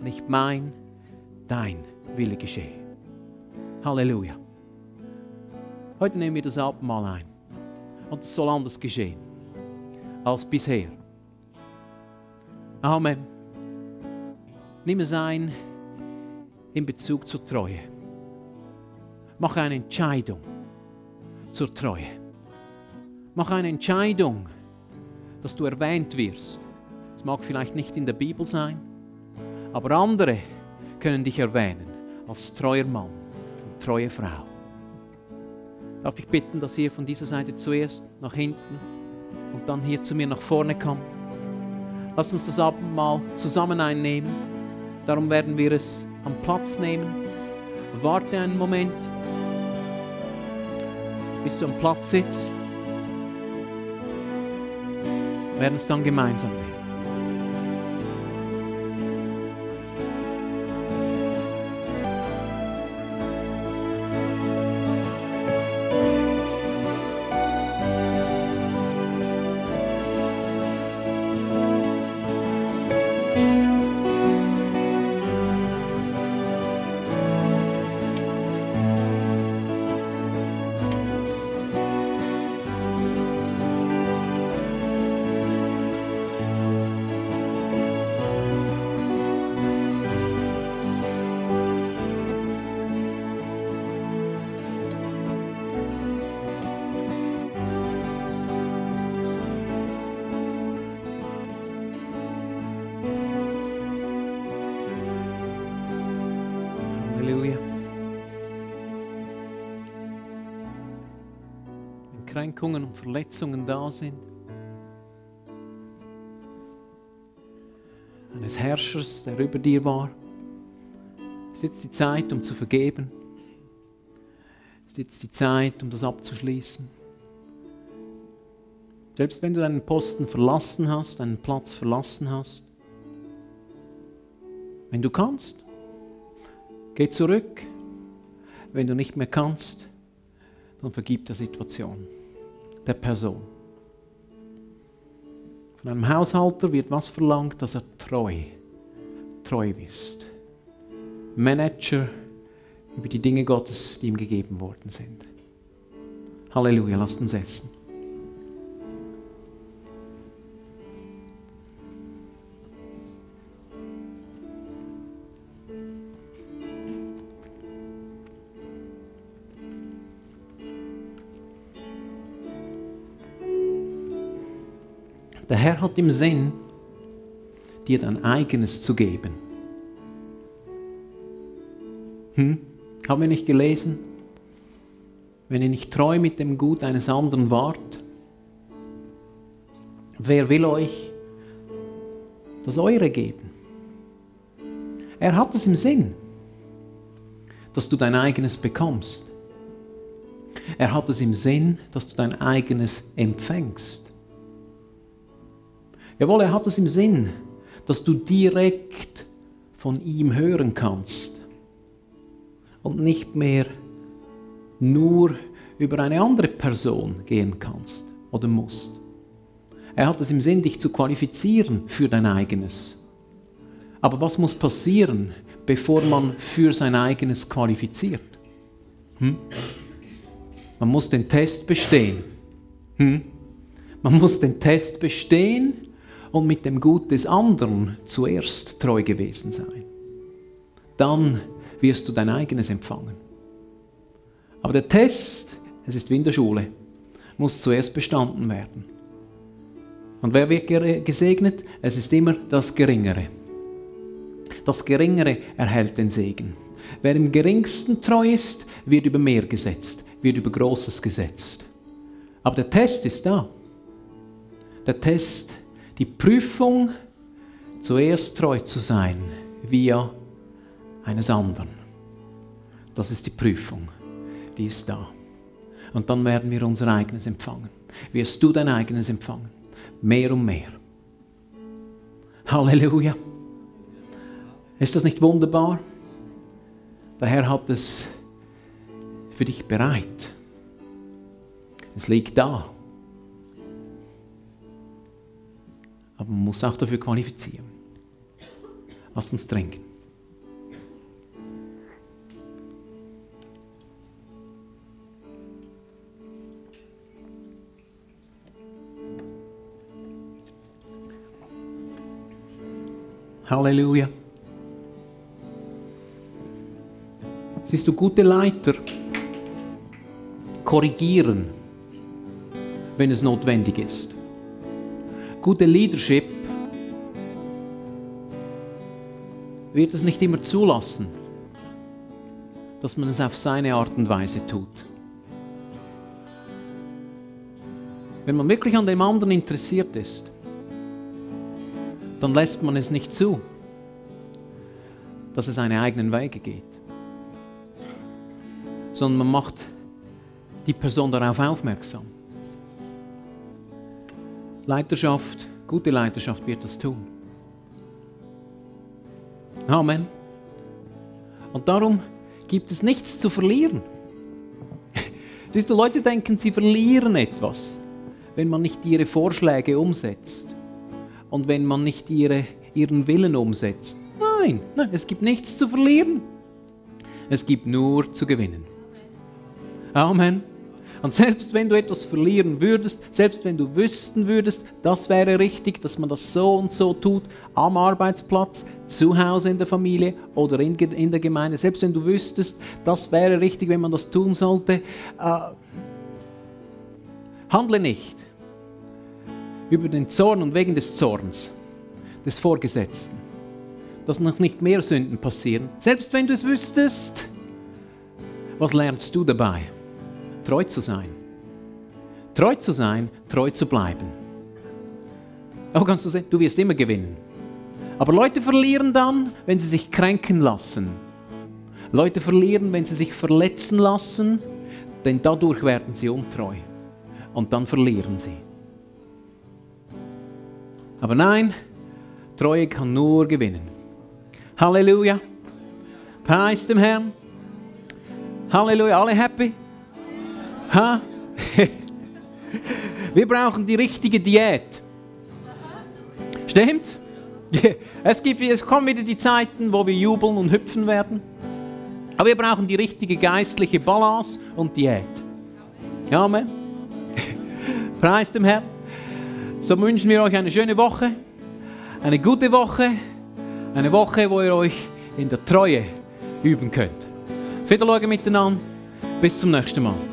Nicht mein, dein Wille geschehe. Halleluja. Heute nehmen wir das Abendmahl ein. Und es soll anders geschehen als bisher. Amen. Nimm es ein in Bezug zur Treue. Mach eine Entscheidung zur Treue. Mach eine Entscheidung, dass du erwähnt wirst es mag vielleicht nicht in der Bibel sein, aber andere können dich erwähnen als treuer Mann und treue Frau. Darf ich bitten, dass ihr von dieser Seite zuerst nach hinten und dann hier zu mir nach vorne kommt? Lass uns das Abendmahl zusammen einnehmen. Darum werden wir es am Platz nehmen. Warte einen Moment, bis du am Platz sitzt. Wir werden es dann gemeinsam Kränkungen und Verletzungen da sind, eines Herrschers, der über dir war, ist jetzt die Zeit, um zu vergeben. Ist jetzt die Zeit, um das abzuschließen. Selbst wenn du deinen Posten verlassen hast, deinen Platz verlassen hast, wenn du kannst, geh zurück. Wenn du nicht mehr kannst, dann vergib der Situation der Person. Von einem Haushalter wird was verlangt, dass er treu, treu ist. Manager über die Dinge Gottes, die ihm gegeben worden sind. Halleluja, lasst uns essen. hat im Sinn, dir dein eigenes zu geben. Hm? Haben wir nicht gelesen? Wenn ihr nicht treu mit dem Gut eines anderen wart, wer will euch das Eure geben? Er hat es im Sinn, dass du dein eigenes bekommst. Er hat es im Sinn, dass du dein eigenes empfängst. Jawohl, er hat es im Sinn, dass du direkt von ihm hören kannst und nicht mehr nur über eine andere Person gehen kannst oder musst. Er hat es im Sinn, dich zu qualifizieren für dein eigenes. Aber was muss passieren, bevor man für sein eigenes qualifiziert? Hm? Man muss den Test bestehen. Hm? Man muss den Test bestehen und mit dem Gut des anderen zuerst treu gewesen sein. Dann wirst du dein eigenes empfangen. Aber der Test, es ist wie in der Schule, muss zuerst bestanden werden. Und wer wird gesegnet? Es ist immer das Geringere. Das Geringere erhält den Segen. Wer im geringsten treu ist, wird über mehr gesetzt, wird über Großes gesetzt. Aber der Test ist da. Der Test die Prüfung, zuerst treu zu sein, via eines anderen. Das ist die Prüfung, die ist da. Und dann werden wir unser eigenes empfangen. Wirst du dein eigenes empfangen? Mehr und mehr. Halleluja. Ist das nicht wunderbar? Der Herr hat es für dich bereit. Es liegt da. Aber man muss auch dafür qualifizieren. Lasst uns trinken. Halleluja. Siehst du, gute Leiter korrigieren, wenn es notwendig ist gute Leadership wird es nicht immer zulassen, dass man es auf seine Art und Weise tut. Wenn man wirklich an dem anderen interessiert ist, dann lässt man es nicht zu, dass es seine eigenen Wege geht, sondern man macht die Person darauf aufmerksam. Leiterschaft, gute Leiterschaft wird das tun. Amen. Und darum gibt es nichts zu verlieren. Siehst du, Leute denken, sie verlieren etwas, wenn man nicht ihre Vorschläge umsetzt und wenn man nicht ihre, ihren Willen umsetzt. Nein, nein, es gibt nichts zu verlieren. Es gibt nur zu gewinnen. Amen. Und selbst wenn du etwas verlieren würdest, selbst wenn du wüssten würdest, das wäre richtig, dass man das so und so tut, am Arbeitsplatz, zu Hause in der Familie oder in, in der Gemeinde, selbst wenn du wüsstest, das wäre richtig, wenn man das tun sollte, äh, handle nicht über den Zorn und wegen des Zorns des Vorgesetzten, dass noch nicht mehr Sünden passieren. Selbst wenn du es wüsstest, was lernst du dabei? treu zu sein. Treu zu sein, treu zu bleiben. Auch kannst du sehen, du wirst immer gewinnen. Aber Leute verlieren dann, wenn sie sich kränken lassen. Leute verlieren, wenn sie sich verletzen lassen, denn dadurch werden sie untreu. Und dann verlieren sie. Aber nein, Treue kann nur gewinnen. Halleluja. Preis dem Herrn. Halleluja. Alle happy? Ha? Wir brauchen die richtige Diät. Stimmt's? Es, gibt, es kommen wieder die Zeiten, wo wir jubeln und hüpfen werden. Aber wir brauchen die richtige geistliche Balance und Diät. Amen. Preis dem Herrn. So wünschen wir euch eine schöne Woche, eine gute Woche, eine Woche, wo ihr euch in der Treue üben könnt. Viel Schauen miteinander. Bis zum nächsten Mal.